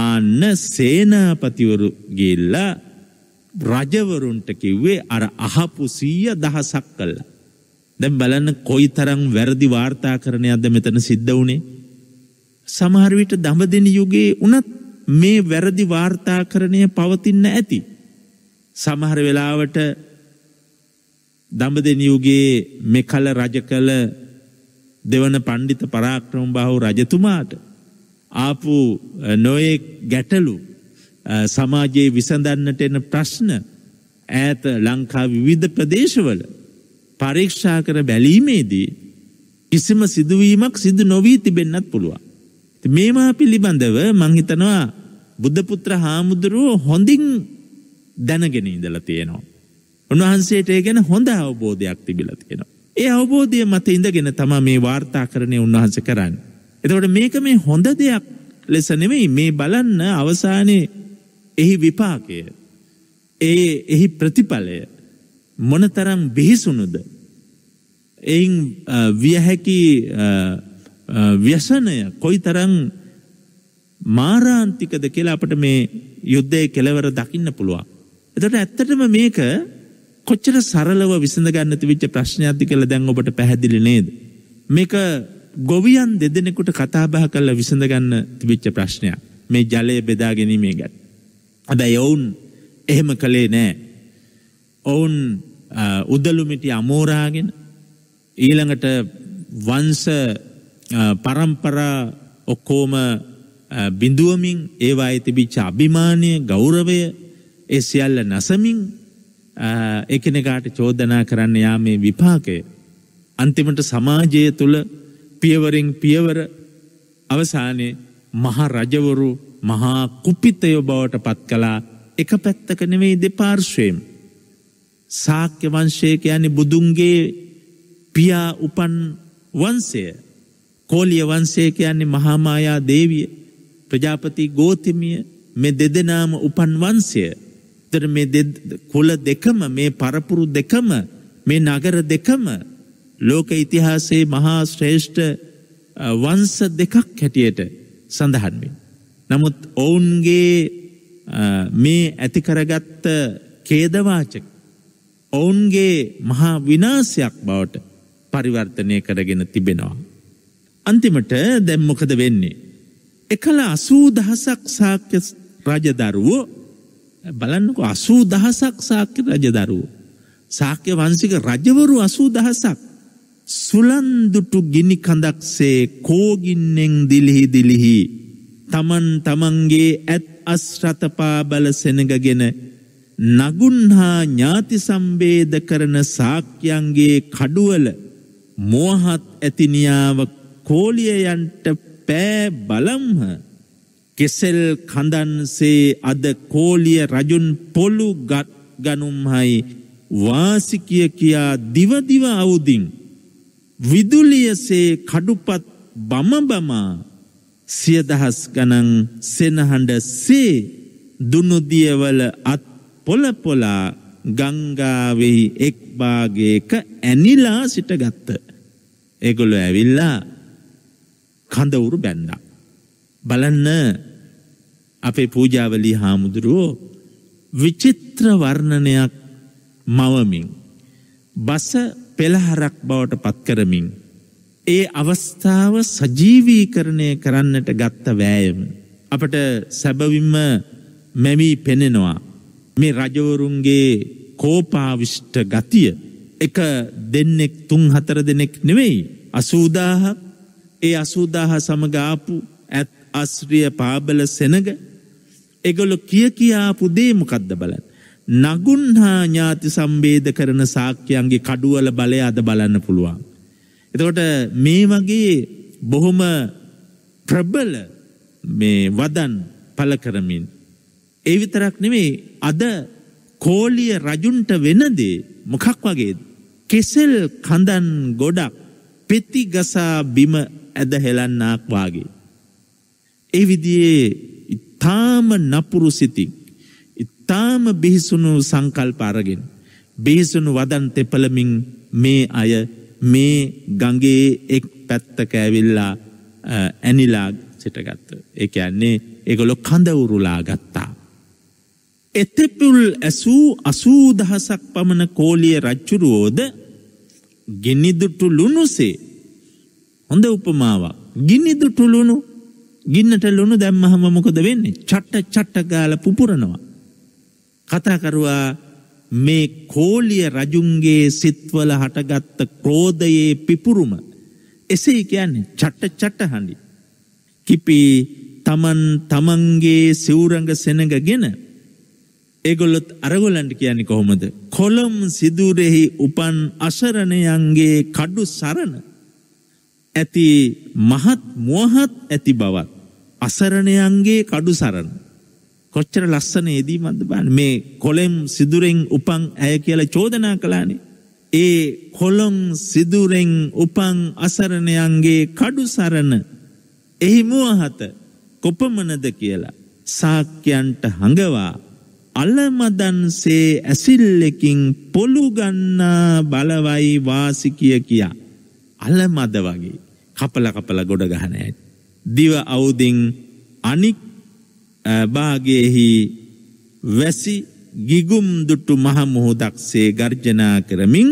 ආන්න සේනාපතිවරු ගිල්ලා රජවරුන්ට කිව්වේ අර අහපු සීය දහසක් කල්ලා. දැන් බලන්න කොයි තරම් වැරදි වාර්තා කරණයක්ද මෙතන සිද්ධ වුණේ. සමහර විට දඹදෙන යුගයේ උනත් මේ වැරදි වාර්තාකරණය පවතින්න ඇති. සමහර වෙලාවට දඹදෙනියුගේ මේ කල රජ කළ දෙවන පණ්ඩිත පරාක්‍රම බාහු රජතුමාට ආපු නොයෙක් ගැටලු සමාජයේ විසඳන්නට එන ප්‍රශ්න ඈත ලංකා විවිධ ප්‍රදේශවල පරීක්ෂා කර බැලීමේදී කිසිම සිදුවීමක් සිදු නොවී තිබෙන්නත් පුළුවන්. මේවා පිළිබඳව මංහිතනවා බුද්ධපුත්‍ර හාමුදුරුවෝ හොඳින් දැනගෙන ඉඳල තියෙනවා. උන්වහන්සේට ඒ ගැන හොඳ අවබෝධයක් තිබිල තියෙනවා. ඒ අවබෝධය මත ඉඳගෙන තමා මේ වාර්තා කරණය උන්වහන්ස කරන්න. එතකොට මේක මේ හොඳ දෙයක් ලෙස නෙමෙයි මේ බලන්න අවසානයේ එහි විපාකය. ඒ එහි ප්‍රතිඵලය මොනතරම් බිහිසුණුද එයින් වියහැකි ව්‍යසනය කොයි තරං මාරාන්තිකද කියලා අපට මේ යුද්ධය කෙලවර දකින්න පුළුවන්. එතට ඇත්තටම මේක කොච්චර සරලව විසඳ ගන්නති විච්ච ප්‍රශ්නයක්ති කළ දැන් ඔබට පැහැදිලි නේද. මේක ගොවියන් දෙදෙනෙකුට කතාබහ කල්ල විසඳගන්න තිවිච්ච ප්‍රශ්නයක් මේ ජලය බෙදා ගැනීමේ ගැත්. ඇබැයි ඔවුන් එහෙම කළේ නෑ. ඔවුන් උදලුමිටි අමෝරාගෙන ඊළඟට වන්ස පරම්පරා ඔක්කෝම බිඳුවමින් ඒවා ඇතිබිච්ච අභිමානය ගෞරවය ඒ සියල්ල නසමින් එකනෙකාට චෝදනා කරන්න යාමේ විපාකය. අන්තිමට සමාජය තුළ පියවරෙන් පියවර අවසානයේ මහා රජවරු මහා කුපිතය බවට පත් කලා එක පැත්තක නෙවෙයි දෙපාර්ශ්වයෙන්. සාක්‍ය වංශය කියන්නේ බුදුන්ගේ පියා උපන් වන්සය කෝලිය වන්සේ කියන්නේ මහාමායා දේවිය ප්‍රජාපති ගෝතිමිය මේ දෙදෙනාම උපන් වන්සය තර මේ කුල දෙකම මේ පරපුරු දෙකම මේ නගර දෙකම ලෝක ඉතිහාසේ මහා ශ්‍රේෂ්ඨ වංස දෙකක් හැටියට සඳහන් වෙන්. නමුත් ඔවුන්ගේ මේ ඇතිකරගත්ත කේදවාචක ඔවුන්ගේ මහා විනාසයක් බවට පරිවර්තනය කරගෙන තිබෙනවා. අන්තිමට දැම්මොකද වෙන්නේ. එකල අසූ දහසක් සාක්‍ය රජදරුවෝ බලන්නක අසූ දහසක් සාක්‍ය රජදරුවෝ. සාක්‍ය වන්සික රජවරු අසූ දහසක්. සුලන්දුටු ගිනි කඳක්සේ කෝගින්නෙන් දිලිහි දිලිහි. තමන් තමන්ගේ ඇත් අස්රතපා බල සෙනගගෙන නගුන්හා ඥාති සම්බේද කරන සාක්‍යයන්ගේ කඩුවල මෝහත් ඇතිනියාවක් කෝලියයන්ට පෑ බලම්හ කෙසෙල් කඳන්සේ අද කෝලිය රජුන් පොළු ගත් ගනුම්හයි වාසිකිය කියා දිවදිව අවුදින් විදුලියසේ කඩුපත් බමබමා සියදහස් ගණන් සෙනහඬ සේ දුනුදියවල අත් පොලපොලා ගංගාවෙහි එක් භාගයක ඇනිලා සිටගත්ත. ඒගොල්ලෝ ඇවිල්ලා කඳවුරු බැන්නා. බලන්න අපේ පූජාවලී හාමුදුරුවෝ විචිත්‍ර වර්ණනයක් මවමින් බස පෙළහරක් බවට පත්කරමින් ඒ අවස්ථාව සජීවීකරණය කරන්නට ගත්ත වෑයම අපට සැබවින්ම මැවී පෙනෙනවා මේ රජවරුන්ගේ කෝපාවිෂ්ට ගතිය එක දෙන්නෙක් තුන් හතර දෙනෙක් නෙවෙයි අසූදාහක් ඒ අසූදාහ සමගාපු ඇත් අස්්‍රිය පාබල සෙනග එගොලො කිය කියාපු දේමකද්ද බලන්න. නගුන්හා ඥාති සම්බේධ කරන සාක්‍යයන්ගේ කඩුවල බලය අද බලන්න පුළුවන්. එතකොට මේ වගේ බොහොම ප්‍රබල මේ වදන් පල කරමින්. ඒවිතරක් නෙමේ අද කෝලිය රජුන්ට වෙනදේ මොකක් වගේ කෙසෙල් කඳන් ගොඩක් පෙති ගසා බිම ඇද හෙලන්නාක් වාගේ. ඒ විදියේ ඊ타ම නපුරු සිතින් ඊ타ම බිහිසුණු සංකල්ප අරගෙන බිහිසුණු වදන් තෙපලමින් මේ අය මේ ගඟේ එක් පැත්තක ඇවිල්ලා ඇනිලා සිටගත්ත. ඒ කියන්නේ ඒගොල්ලෝ කඳ උරුලා ගත්තා. එතෙපුල් ඇසූ 80000ක් පමණ කෝලිය රජුරෝද ගිනිදුටු ලුණුසේ හොඳ උපමාවක්. ගිනි දුටුලුණු ගින්නට ලුණු දැම්මහම මොකද වෙන්නේ? චට්ට චට්ට ගාලා පුපුරනවා. කතාකරුවා මේ කෝලිය රජුන්ගේ සිත්වල හටගත්ත ක්‍රෝධයේ පිපුරුම එසේ කියන්නේ චට්ට චට්ට හඬි. කිපි තමන් තමන්ගේ සිවුරඟ සෙනඟගෙන ඒගොල්ලොත් අරගොලන්ට කියන්නේ කොහොමද? කොළම් සිදුරෙහි උපන් අසරණයන්ගේ කඩු සරණ ඇති මහත් මෝහත් ඇති බවත් අසරණයන්ගේ කඩු සරණ කොච්චර ලස්සන යෙදීමක්ද බලන්න මේ කොළෙන් සිදුරෙන් උපන් ඇය කියලා චෝදනා කළානේ ඒ කොළොන් සිදුරෙන් උපන් අසරණයන්ගේ කඩු සරණ එහි මෝහත කොපමණද කියලා සාක්‍යයන්ට හඟවා අලමදන්සේ ඇසිල්ලෙකින් පොළු ගන්නා බලවයි වාසිකිය කියා අලමද වගේ කපල කපල ගොඩ ගහන ඇයි. දිව අවුදින් අනික් භාගයෙහි වැසි ගිගුම්දුටු මහමුහුදක්සේ ගර්ජනා කරමින්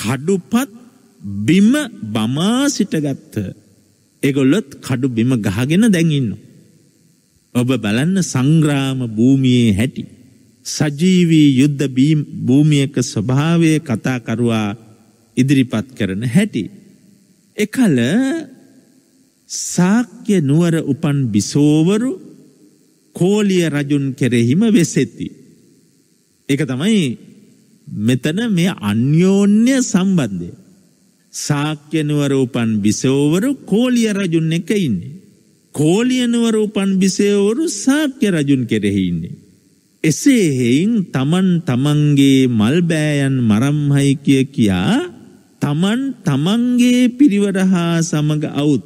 කඩුපත් බිම බමා සිටගත්හ. එගොල්ලොත් කඩු බිම ගහගෙන දැඟන්න. ඔබ බලන්න සංග්‍රාම භූමියයේ හැටි. සජීවී යුද්ධ භූමියක ස්වභාවය කතාකරුවා ඉදිරිපත් කරන හැටි. එකල සාක්‍ය නුවර උපන් බිසෝවරු කෝලිය රජුන් කෙරෙහිම වෙසෙති. ඒක තමයි මෙතන මේ අන්‍යෝන්‍ය සම්බන්ධය. සාක්‍ය නුවර උපන් බිසෝවරු කෝලිය රජුන් එක ඉන්නේ. කෝලිය නුවර උපන් බිසෝවරු සාක්‍ය රජුන් කෙරෙහි ඉන්නේ. එසේ හේයින් තමන් තමන්ගේ මල්බෑයන් මරම්හයි කිය කියා තමන් තමන්ගේ පිරිවර හා සමඟ අවුත්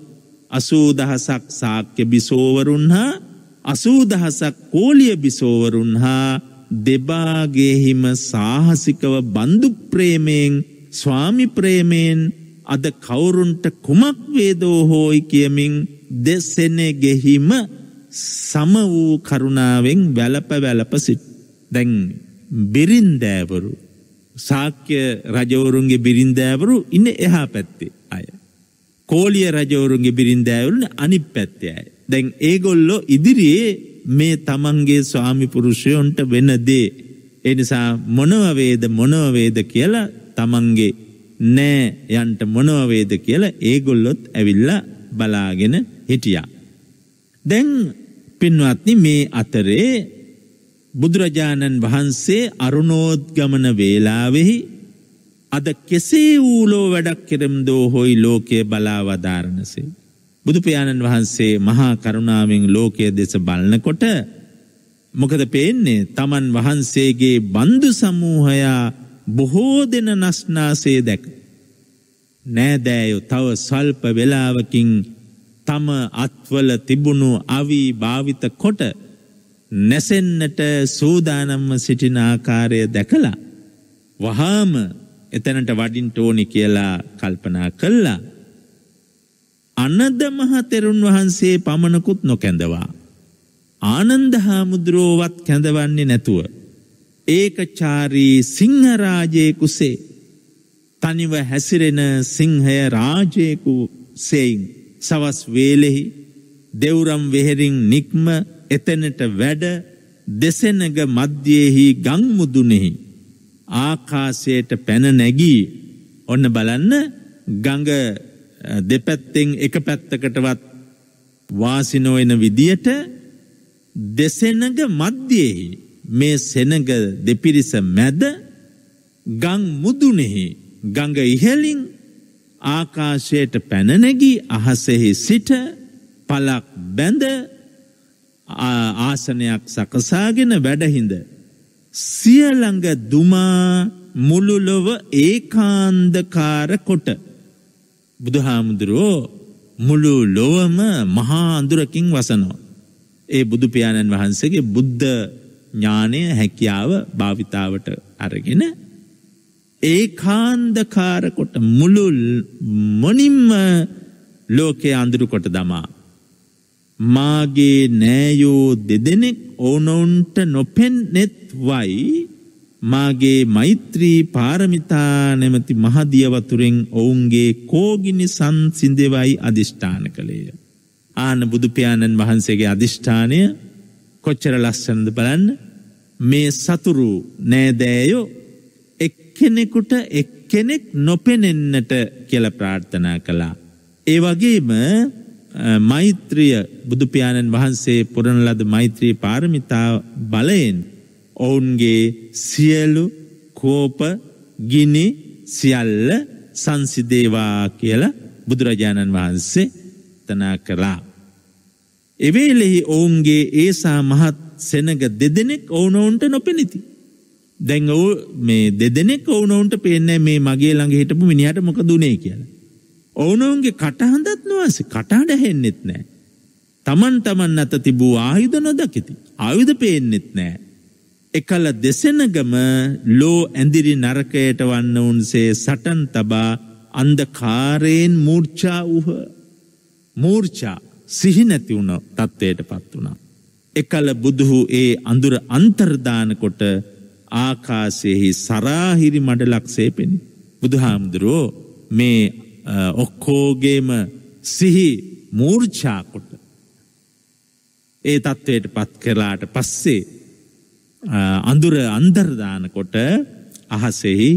අසූදහසක් සාක්‍ය බිසෝවරුන් හා අසූදහසක් කෝලිය බිසෝවරුන් හා දෙබාගේහිම සාහසිකව බන්දුප්‍රේමයෙන් ස්වාමිප්‍රේමයෙන් අද කවුරුන්ට කුමක් වේදෝ හෝයි කියමින් දෙසෙනෙගෙහිම සම වූ කරුණාවෙන් වැලප වැලප සිට් දැන් බිරින්දෑවරු සාක්‍ය රජවරුන්ගේ බිරින්දෑවරු ඉන්න එහා පැත්තේ අය. කෝලිය රජවරුන්ගේ බිරින්දෑවරුන් අනිත් පැත්තේ අය. දැන් ඒගොල්ලෝ ඉදිරියේ මේ තමන්ගේ ස්වාමිපුරුෂයොන්ට වෙන දේ. එනිසා මොනවවේද මොනවවේද කියලා තමන්ගේ නෑ යන්ට මොනවවේද කියලා ඒගොල්ලොත් ඇවිල්ලා බලාගෙන හිටියා. දැන් පින්වත්නි මේ අතරේ බුදුරජාණන් වහන්සේ අරුණෝද්ගමන වේලාවෙහි අද කෙසේ වූලෝ වැඩක් කෙරෙම්දෝ හොයි ලෝකය බලාවධාරණසේ. බුදුපාණන් වහන්සේ මහා කරුණාවෙන් ලෝකය දෙස බලනකොට මොකද පේන්නේ තමන් වහන්සේගේ බන්දු සමූහයා බොහෝ දෙන නස්නාසේ දැක. නෑදෑයු තව සල්ප වෙලාවකින් තම අත්වල තිබුණු අවී භාවිත කොට නැසෙන්නට සූදානම්ම සිටින ආකාරය දැකලා වහාම එතැනට වඩින් ටෝනි කියලා කල්පනා කල්ලා අනද මහතෙරුන් වහන්සේ පමණකුත් නොකැඳවා ආනන්ද හාමුදුරුවෝවත් කැඳවන්නේ නැතුව ඒකචාරී සිංහරාජය කුසේ තනිව හැසිරෙන සිංහය රාජයකු සෙයින් සවස් වේලෙහි දෙවුරම් වෙහෙරින් නික්ම එතැනට වැඩ දෙසෙනග මධ්‍යයෙහි ගංමුදුනෙහි ආකාසයට පැන නැගී ඔන්න බලන්න ගඟ දෙපැත්තෙන් එක පැත්තකටවත් වාසිනෝයන විදියට දෙසෙනග මධ්‍යයෙහි මේ සෙනග දෙපිරිස මැද ගං මුදුනෙහි ගඟ ඉහලින් ආකාශයට පැනනැගී අහසෙහි සිට පලක් බැඳ ආසනයක් සකසාගෙන වැඩහිඳ. සියළඟ දුමා මුළුලොව ඒකාන්දකාර කොට. බුදුහාමුදුරුවෝ මුළු ලොවම මහා අඳුරකින් වසනෝ. ඒ බුදුපාණන් වහන්සේගේ බුද්ධ ඥානය හැකියාව භාවිතාවට අරගෙන ඒකාන්දකාර කොට මුළු මොනින්ම ලෝකයේ අඳුරු කොට දමා මාගේ නෑයෝ දෙදෙනෙක් ඕනොවුන්ට නොපෙන්නෙත් වයි මාගේ මෛත්‍රී පාරමිතා නැමැති මහදිය වතුරෙන් ඔවුන්ගේ කෝගිනි සංසිඳෙවයි අදිෂ්ඨාන කළේය. ආන බුදු පියාණන් වහන්සේගේ අදිෂ්ඨානය කොච්චර ලස්සනද බලන්න මේ සතුරු නෑදෑයෝ එක්කෙනෙකුට එක්කෙනෙක් නොපෙනෙන්නට කියලා ප්‍රාර්ථනා කළා. ඒ වගේම මෛත්‍රිය බුදුපාණන් වහන්සේ පුරණ ලද මෛත්‍රී පාරමිතා බලයෙන් ඔවුන්ගේ සියලු කෝප ගිනි සියල්ල සංසිදේවා කියල බුදුරජාණන් වහන්සේ තනා කළා. එවේලෙහි ඔවුන්ගේ ඒසා මහත් සෙනග දෙදෙනෙක් ඕනවුන්ට නොපෙනති. දැන් ඔවු මේ දෙදෙනෙක් ඕනවුන්ට පේනෑ මේ මගේ ළඟ හිටපු මිනිහට මොක දුනේ කියලා. ඔවුනොවුන්ගේ කටහඳත් නොවස කටාඩ හෙන්නෙත් නෑ. තමන් තමන් අත තිබූ ආයුධ නොදකිති. ආයුධ පේන්නෙත් නෑ. එකල දෙසෙනගම ලෝ ඇඳිරි නරකයට වන්න උන්සේ සටන් තබා අන්ද කාරයෙන් මූර්චා වූහ. මූර්චා සිහිනැති වුණ තත්ත්වයට පත් වුණා. එකල බුදුහු ඒ අඳුර අන්තර්ධානකොට ආකාසයෙහි සරාහිරි මඩලක්සේ පෙනි. බුදුහාමුදුරෝ මේ ඔක්කෝගේම සිහි මූර්චාකොට ඒ තත්ත්වයට පත් කරලාට පස්සේ අඳුර අන්දර්දානකොට අහසෙහි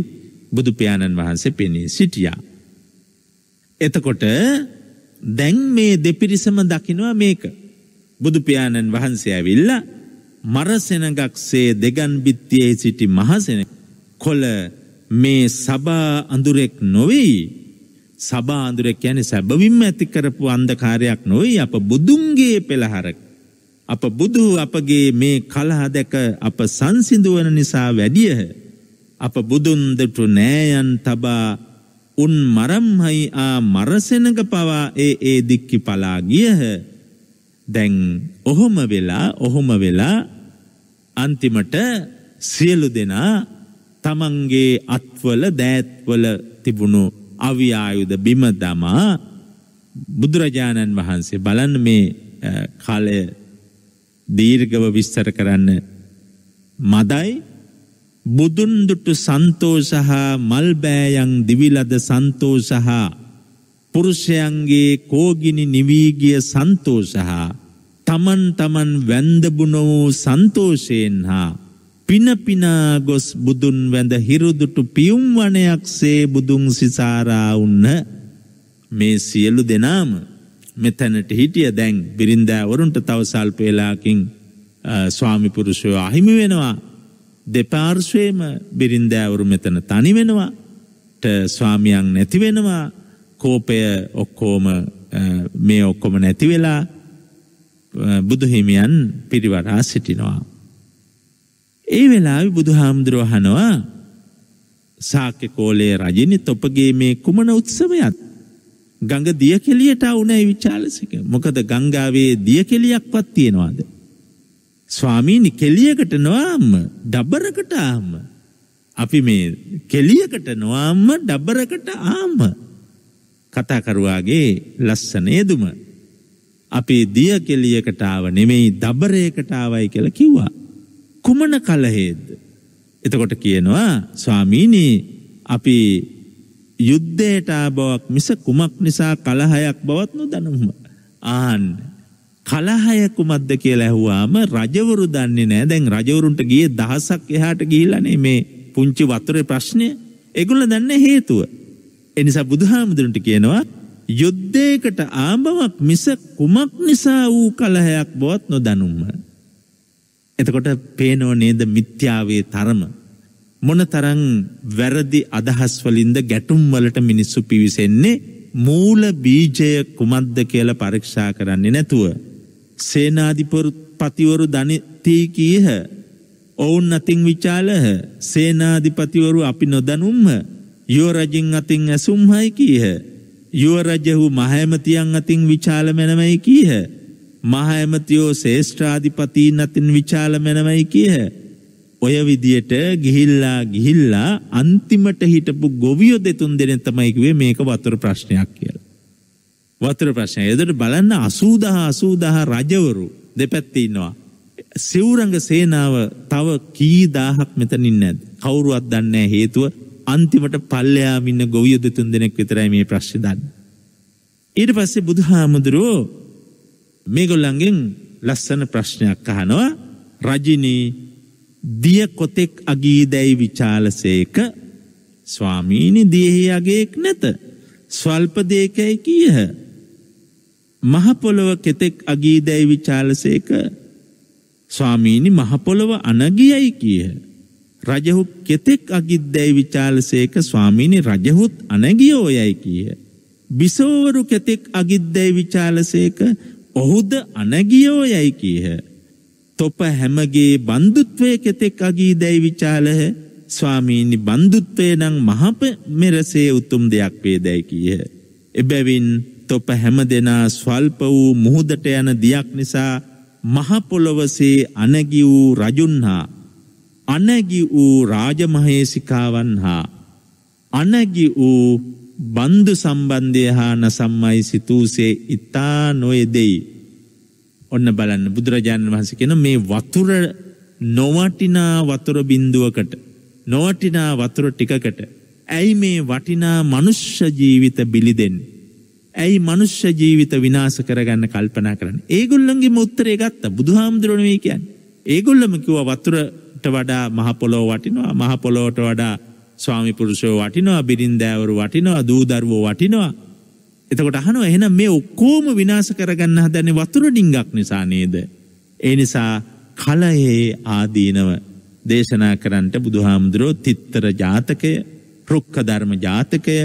බුදුපාණන් වහන්සේ පෙනී සිටියා. එතකොට දැන් මේ දෙපිරිසම දකිනවා මේක. බුදුපාණන් වහන්සේ ඇවිල්ල මරසෙනගක් සේ දෙගන් බිත්තියේ සිටි මහසෙන කොල මේ සබා අඳුරෙක් නොවෙයි සබා අඳුර කියන්නේ සැබවින්ම ඇති කරපු අන්ධකාරයක් නොවේ අප බුදුන්ගේ පෙළහරක අප බුදු අපගේ මේ කලහ දැක අප සංසිඳුවන නිසා වැඩියහ අප බුදුන් දුටු නෑයන් තබා උන් මරම්හයි ආ මරසෙනක පවා ඒ ඒ දික්කි පලා ගියහ දැන් ඔහොම වෙලා ඔහොම වෙලා අන්තිමට සියලු දෙනා තමන්ගේ අත්වල දෑත්වල තිබුණු අවියායුධ බිම දමා බුදුරජාණන් වහන්සේ බලන්න මේ කාලය දීර්ඝව විස්තර කරන්න මදයි බුදුන් දුටු සන්තෝෂහ මල් බෑයන් දිවිලද සන්තෝෂහ පුරුෂයන්ගේ කෝගිනි නිවී ගිය සන්තෝෂහ තමන් තමන් වැන්දබුන වූ සන්තෝෂයෙන් හා පිනපිනා ගොස් බුදුන් වැඳ හිරුදුටු පියුම් වනයක් සේ බුදුන් සිසාරා උන්න මේ සියලු දෙනාම මෙතැනට හිටිය දැන් බිරින්දෑවරුන්ට තවසල්පේලාකින් ස්වාමිපුරුෂයෝ අහිමි වෙනවා දෙපාර්ශවේම බිරින්දෑවරු මෙතන තනි වෙනවා ස්වාමියන් නැති වෙනවා කෝපය ඔක්කෝම මේ ඔක්කොම නැති වෙලා බුදුහිමියන් පිරිවරා සිටිනවා ඒ වෙලාවෙ බුදුහාමුදුරුවෝ අහනවා ශාක්‍ය කෝලයේ රජිනි තොපගේ මේ කුමන උත්සවයක්ද? ගඟ දිය කෙලියට වුණයි විචාලසික. මොකද ගංගාවේ දිය කෙලියක්වත් තියනවාද? ස්වාමීනි කෙලියකට නොවම්ම ඩබරකට ආම අපි මේ කෙලියකට නොවම්ම ඩබරකට ආම කතාකරුවාගේ ලස්සන එදුම අපි දිය කෙලියකට ආව නෙමෙයි දබරයකට ආවයි කියලා කිව්වා. කුමන කලහේද. එතකොට කියනවා ස්වාමීනී අපි යුද්ධයට ආබවක් මිස කුමක් නිසා කලහයක් බවත් නොදනුම. ආන්න. කලහය කුමක්ද කියලා ඇහුවාම රජවරු දන්නේ නෑ දැන් රජවරුන්ට ගියේ දහසක් එහාට ගිහිල්ලානේ මේ පුංචි වතුරේ ප්‍රශ්නය. ඒගොල්ලෝ දන්නේ හේතුව. ඒ නිසා බුදුහාමුදුරන්ට කියනවා යුද්ධයකට ආඹවක් මිස කුමක් නිසා වූ කලහයක් බවත් නොදනුම. එතකොට පේනෝ නේද මිත්‍යාවේ තරම මොන තරං වැරදි අදහස් වලින්ද ගැටුම් වලට මිනිස්සු පිවිසෙන්නේ මූල බීජය කුමක්ද කියලා පරීක්ෂා කරන්නේ නැතුව සේනාධිපතිවරු දනිතී කීහ ඔවුන් අතින් විචාලහ සේනාධිපතිවරු අපි නොදනුම්හ යෝරජින් අතින් ඇසුම්හයි කීහ යුවරජහු මහෑමතියන් අතින් විචාල මැනමයි කීහ මහඇමතියෝ ශේෂ්ඨාධිපතීන් අතින් විචාල මැනවයි කියහ. ඔය විදියට ගිහිල්ලා ගිහිල්ලා අන්තිමට හිටපු ගොවියෝ දෙතුන් දෙනෙ තමයි කිව්වේ මේක වතුර ප්‍රශ්නයක් කියලා. වතුර ප්‍රශ්නය. එතකොට බලන්න 80000 80000 රජවරු දෙපැත්තේ ඉන්නවා. සිවුරඟ සේනාව තව කී දහහක් මෙතනින් නැද්ද? කවුරුවත් දන්නේ හේතුව අන්තිමට පල්ලෙහාම ඉන්න ගොවියෝ දෙතුන් දෙනෙක් විතරයි මේ ප්‍රශ්නේ දන්නේ. ඊට පස්සේ බුදුහාමුදුරුවෝ මේගොල්ලන්ගෙන් ලස්සන ප්‍රශ්නයක් අහනවා රජිනී දිය කොතෙක් අගීදැයි විචාලසේක ස්වාමීනි දියෙහි අගේෙක් නැත ස්වල්ප දේකැයි කියහ. මහපොළොව කෙතෙක් අගීදැයි විචාලසේක ස්වාමීනි මහපොළොව අනගියයි කියහ. රජහු කෙතෙක් අගිද්දැයි විචාලසේක ස්වාමීනි රජහුත් අනගියෝ යැයි කියහ. බිසෝවරු කෙතෙක් අගිද්දැයි විචාලසේක ඔහුද අනගියෝ යැයි කීහ. තොප හැමගේ බන්දුත්වය කෙතෙක් අගී දැයි විචාලහ ස්වාමීනි බන්දුත්වය නම් මහප මෙරසේ උතුම් දෙයක් වේ දැයි කීහ. එබැවින් තොප හැම දෙනා ස්වල්ප වූ මුහුදට යන දියක් නිසා මහපොළොවසේ අනගි වූ රජුන් හා අනගි වූ රාජමහේසිකාවන් හා අනගි වූ බන්දු සම්බන්ධය හා නසම්මයි සිතූසේ ඉතා නොයදෙයි. ඔන්න බලන්න බුදුරජාණන් වහන්සේ කෙන මේ වතුර නොවටිනා වතුර බින්දුවකට නොවටිනා වතුර ටිකකට ඇයි මේ වටිනා මනුෂ්‍ය ජීවිත බිලිදෙන්. ඇයි මනුෂ්‍ය ජීවිත විනාස කරගන්න කල්පනා කරන්න ඒගොල්ලන්ගේ මුත්තරේ ගත්ත බුදුහාමුදුරණවී කියන් ඒගොල්ලම කිව වතුරට වඩා මහපොලෝ වටිනවා මහපොලෝට වඩා ස්වාමිපුරුෂයෝ වටිනවා බිරින්දෑවරු වටිනවා දූදරුවෝ වටිනවා. එතකොට අහනවා එහෙනම් මේ ඔක්කෝම විනාශ කරගන්න හදන්නේ වතුර ඩිංගක් නිසා නේද? ඒ නිසා කලයේ ආදීනව දේශනා කරන්නට බුදුහාමුදුරෝ තිත්තර ජාතකය, රුක්ඛ ධර්ම ජාතකය,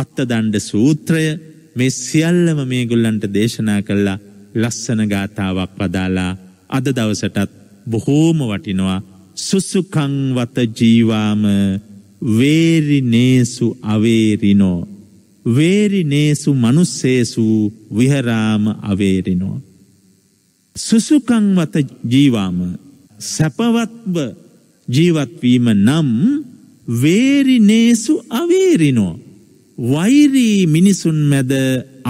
අත්තදණ්ඩ සූත්‍රය මේ සියල්ලම මේගොල්ලන්ට දේශනා කළා ලස්සන ගාතාවක් වදාලා අද දවසටත් බොහෝම වටිනවා සුසුකං වත ජීවාම වේරිනේසු අවේරිනෝ වේරිනේසු මනුස්සේසු විහරාම අවේරිනෝ. සුසුකංවත ජීවාම සැපවත්ව ජීවත්වීම නම් වේරිනේසු අවේරිනෝ. වෛරී මිනිසුන් මැද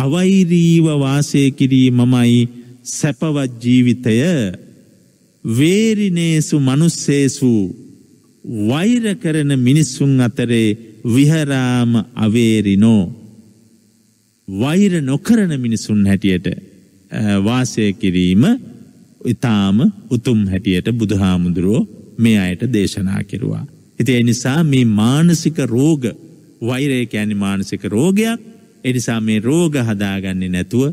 අවෛරීව වාසය කිරී මමයි සැපවත් ජීවිතය වේරිනේසු මනුස්සේසු වෛර කරන මිනිස්සුන් අතරේ විහරාම අවේරිනෝ වෛර නොකරන මිනිසුන් හැටියට වාසය කිරීම ඉතාම උතුම් හැටියට බුදුහාමුදුරුවෝ මේ අයට දේශනා කෙරුවා. ඉති එනිසා මේ මානසික රෝග වෛරය කෑනි මානසික රෝගයක් එනිසා මේ රෝග හදාගන්නේ නැතුව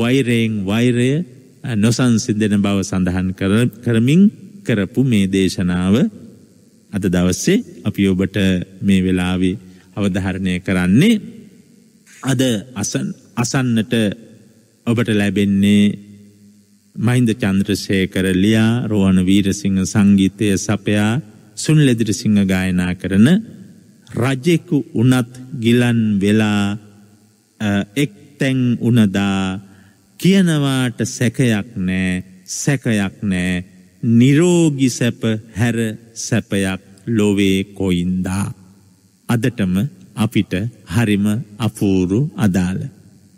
වෛරයෙන් වෛරය නොසන්සිදෙන බව සඳහන් කරමින් කරපු මේ දේශනාව අද දවස්සේ අපි ඔබට මේ වෙලාවේ අවධහරණය කරන්නේ අද අසන්නට ඔබට ලැබෙන්නේ මහින්ද චන්ද්‍රසේකර ලියා රෝණ වීරසිංහ සංගීතය සපයා සුන්ලෙදිරිසිංහ ගායනා කරන රජෙකු උනත් ගිලන් වෙලා එක් තැන් උනදා කියනවාට සැකයක් නෑ සැකයක් නෑ නිරෝගි සැප හැර සැපයක් ලොවේ කොයින්දා. අදටම අපිට හරිම අපූරු අදාළ.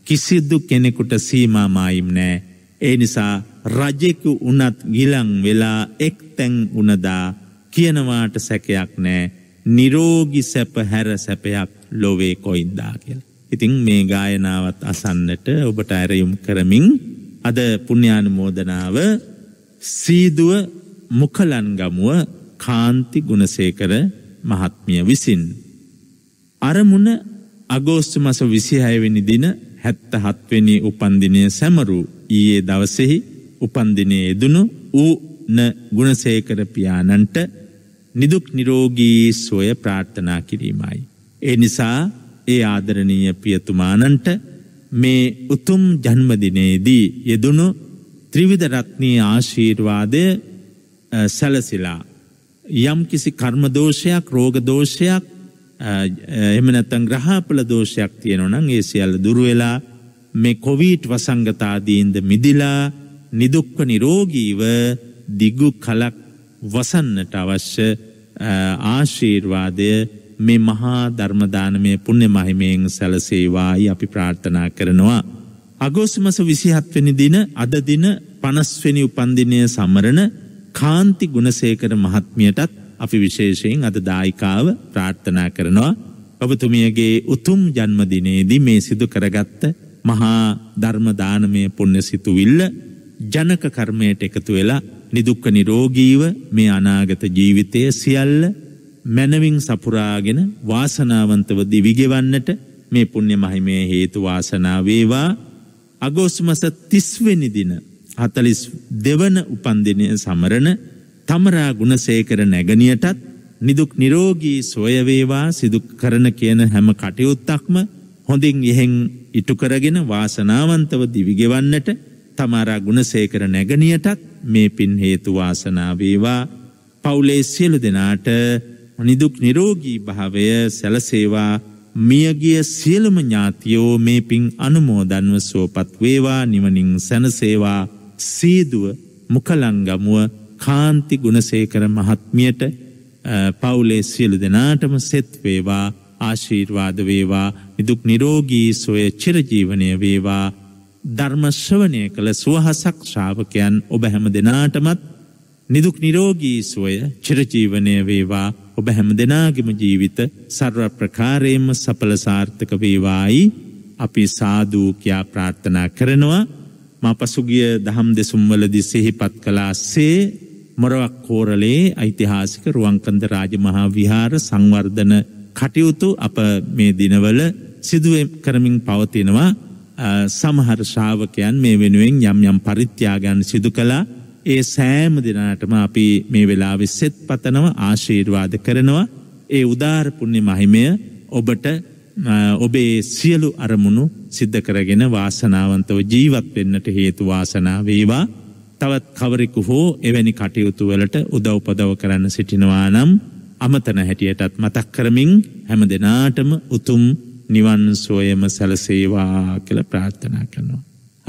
කිසිදු කෙනෙකුට සීමාමායිම් නෑ. ඒ නිසා රජෙකු උනත් ගිලං වෙලා එක් තැන් උනදා කියනවාට සැකයක් නෑ නිරෝගි සැප හැර සැපයක් ලොවේ කොයින්දා කියලා. ඉතිං මේ ගායනාවත් අසන්නට ඔබට ඇරයුම් කරමින් අද පුුණ්‍යානුමෝදනාව සීදුව මුකලන්ගමුව කාන්ති ගුණසේකර මහත්මිය විසින්. අරමුණ අගෝස්තු මස විසිහයවෙනි දින හැත්ත හත්වෙනි උපන්දිනය සැමරු ඊයේ දවසෙහි උපන්දිනය එදනු ඌ න ගුණසේකර පියාණන්ට නිදුක් නිරෝගී සොය ප්‍රාර්ථනා කිරීමයි. ඒ නිසා ඒ ආදරණීය පියතුමාණන්ට මේ උතුම් ජන්මදිනයේදී යෙදුණු ත්‍රිවිධ රත්නයේ ආශීර්වාදය සැලසිලා. යම් කිසි කර්මදෝෂයක් රෝගදෝෂයක් එමනැත්තන් ග්‍රහපල දෝෂයක් තියෙනවනං ඒ සියල්ල දුරුවෙලා මේ කොවීට් වසංගතාදීන්ද මිදිලා නිදුක්ව නිරෝගීව දිගු කලක් වසන්නට අවශ්‍ය ආශීර්වාදය මේ මහා ධර්මදානමය පුුණ්‍ය මහිමයෙන් සැලසේවායි අපි ප්‍රාර්ථනා කරනවා. අගෝස්තුමස විසිහත්වනි දින අද දින පනස්වනි උපන්දිනය සමරණ කාන්ති ගුණසේකර මහත්මියටත් අපි විශේෂයෙන් අද දායිකාව ප්‍රාර්ථනා කරනවා ඔබතුමියගේ උතුම් ජන්මදිනයේදී මේ සිදු කරගත්ත මහා ධර්මදානමය පුුණ්‍ය සිතුවිල්ල ජනක කර්මයට එකතු වෙලා නිදුක්ක නිරෝගීව මේ අනාගත ජීවිතය සියල්ල මැනවින් සපුරාගෙන වාසනාවන්තව දිවිගෙවන්නට මේ පුුණ්‍ය මහිමය හේතු වාසනාවේවා අගෝස්තු මස 30 වෙනි දින 42 වන උපන්දිනය සමරන තමරා ගුණසේකර නැගණියටත් නිදුක් නිරෝගී සුවය වේවා සිදු කරන කියන හැම කටයුත්තක්ම හොඳින් එහෙන් ඉටු කරගෙන වාසනාවන්තව දිවි ගෙවන්නට තමාරා ගුණසේකර නැගණියටත් මේ පින් හේතු වාසනා වේවා පවුලේ සියලු දෙනාට නිදුක් නිරෝගී භාවය සැලසේවා මියගිය සියලුම ඥාතියෝ මේ පින් අනුමෝදන්ව සුවපත් වේවා නිවනින් සැනසේවා සීදුව මුකලංගමුව කාන්ති ගුණසේකර මහත්මියට පවුලේ සියලු දෙනාටම සෙත් වේවා ආශීර්වාද වේවා නිදුක් නිරෝගී සොය චිරජීවනය වේවා ධර්ම ශ්‍රවණය කළ සුවහසක් ශ්‍රාවකයන් ඔබ හැම දෙනාටමත් නිදුක් නිරෝගී සුවය චිරජීවනය වේවා ඔබ හැම දෙනාගෙම ජීවිත සර්ව ප්‍රකාරයෙන්ම සඵල සාර්ථක වේවායි අපි සාදු කියා ප්‍රාර්ථනා කරනවා මා පසුගිය දහම් දෙසුම්වලදී සිහිපත් කළාසේ මොරවක් කෝරළේ ඓතිහාසික රුවන්කන්ද රාජමහා විහාර සංවර්ධන කටයුතු අප මේ දිනවල සිදු කරමින් පවතිනවා සමහර ශ්‍රාවකයන් මේ වෙනුවෙන් යම් යම් පරිත්‍යාගයන් සිදු කළා ඒ සෑම දෙනාටම අපි මේ වෙලාවෙ සෙත් පතනව ආශීර්වාද කරනවා ඒ උදාරපුුණ්‍ය මහිමය ඔබට ඔබේ සියලු අරමුණු සිද්ධ කරගෙන වාසනාවන්තව ජීවත් වෙන්නට හේතු වාසනා වේවා තවත් කවරෙකු හෝ එවැනි කටයුතු වලට උදව්පදව කරන්න සිටිනවා නම් අමතන හැටියටත් මතක් කරමින් හැම දෙනාටම උතුම් නිවන් සෝයම සැලසේවා කළ ප්‍රාර්ථනා කරනවා.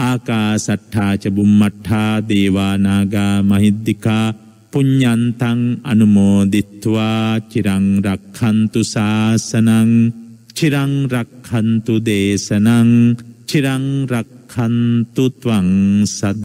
ආකාසට්ඨාචබුම්මට්ඨා දේවානාගා මහිද්දිකා පුඤ්ඥන්තං අනුමෝදිත්වා චිරං රක්හන්තු ශාසනං චිරං රක්හන්තු දේශනං චිරං රක්හන්තුත්වං සද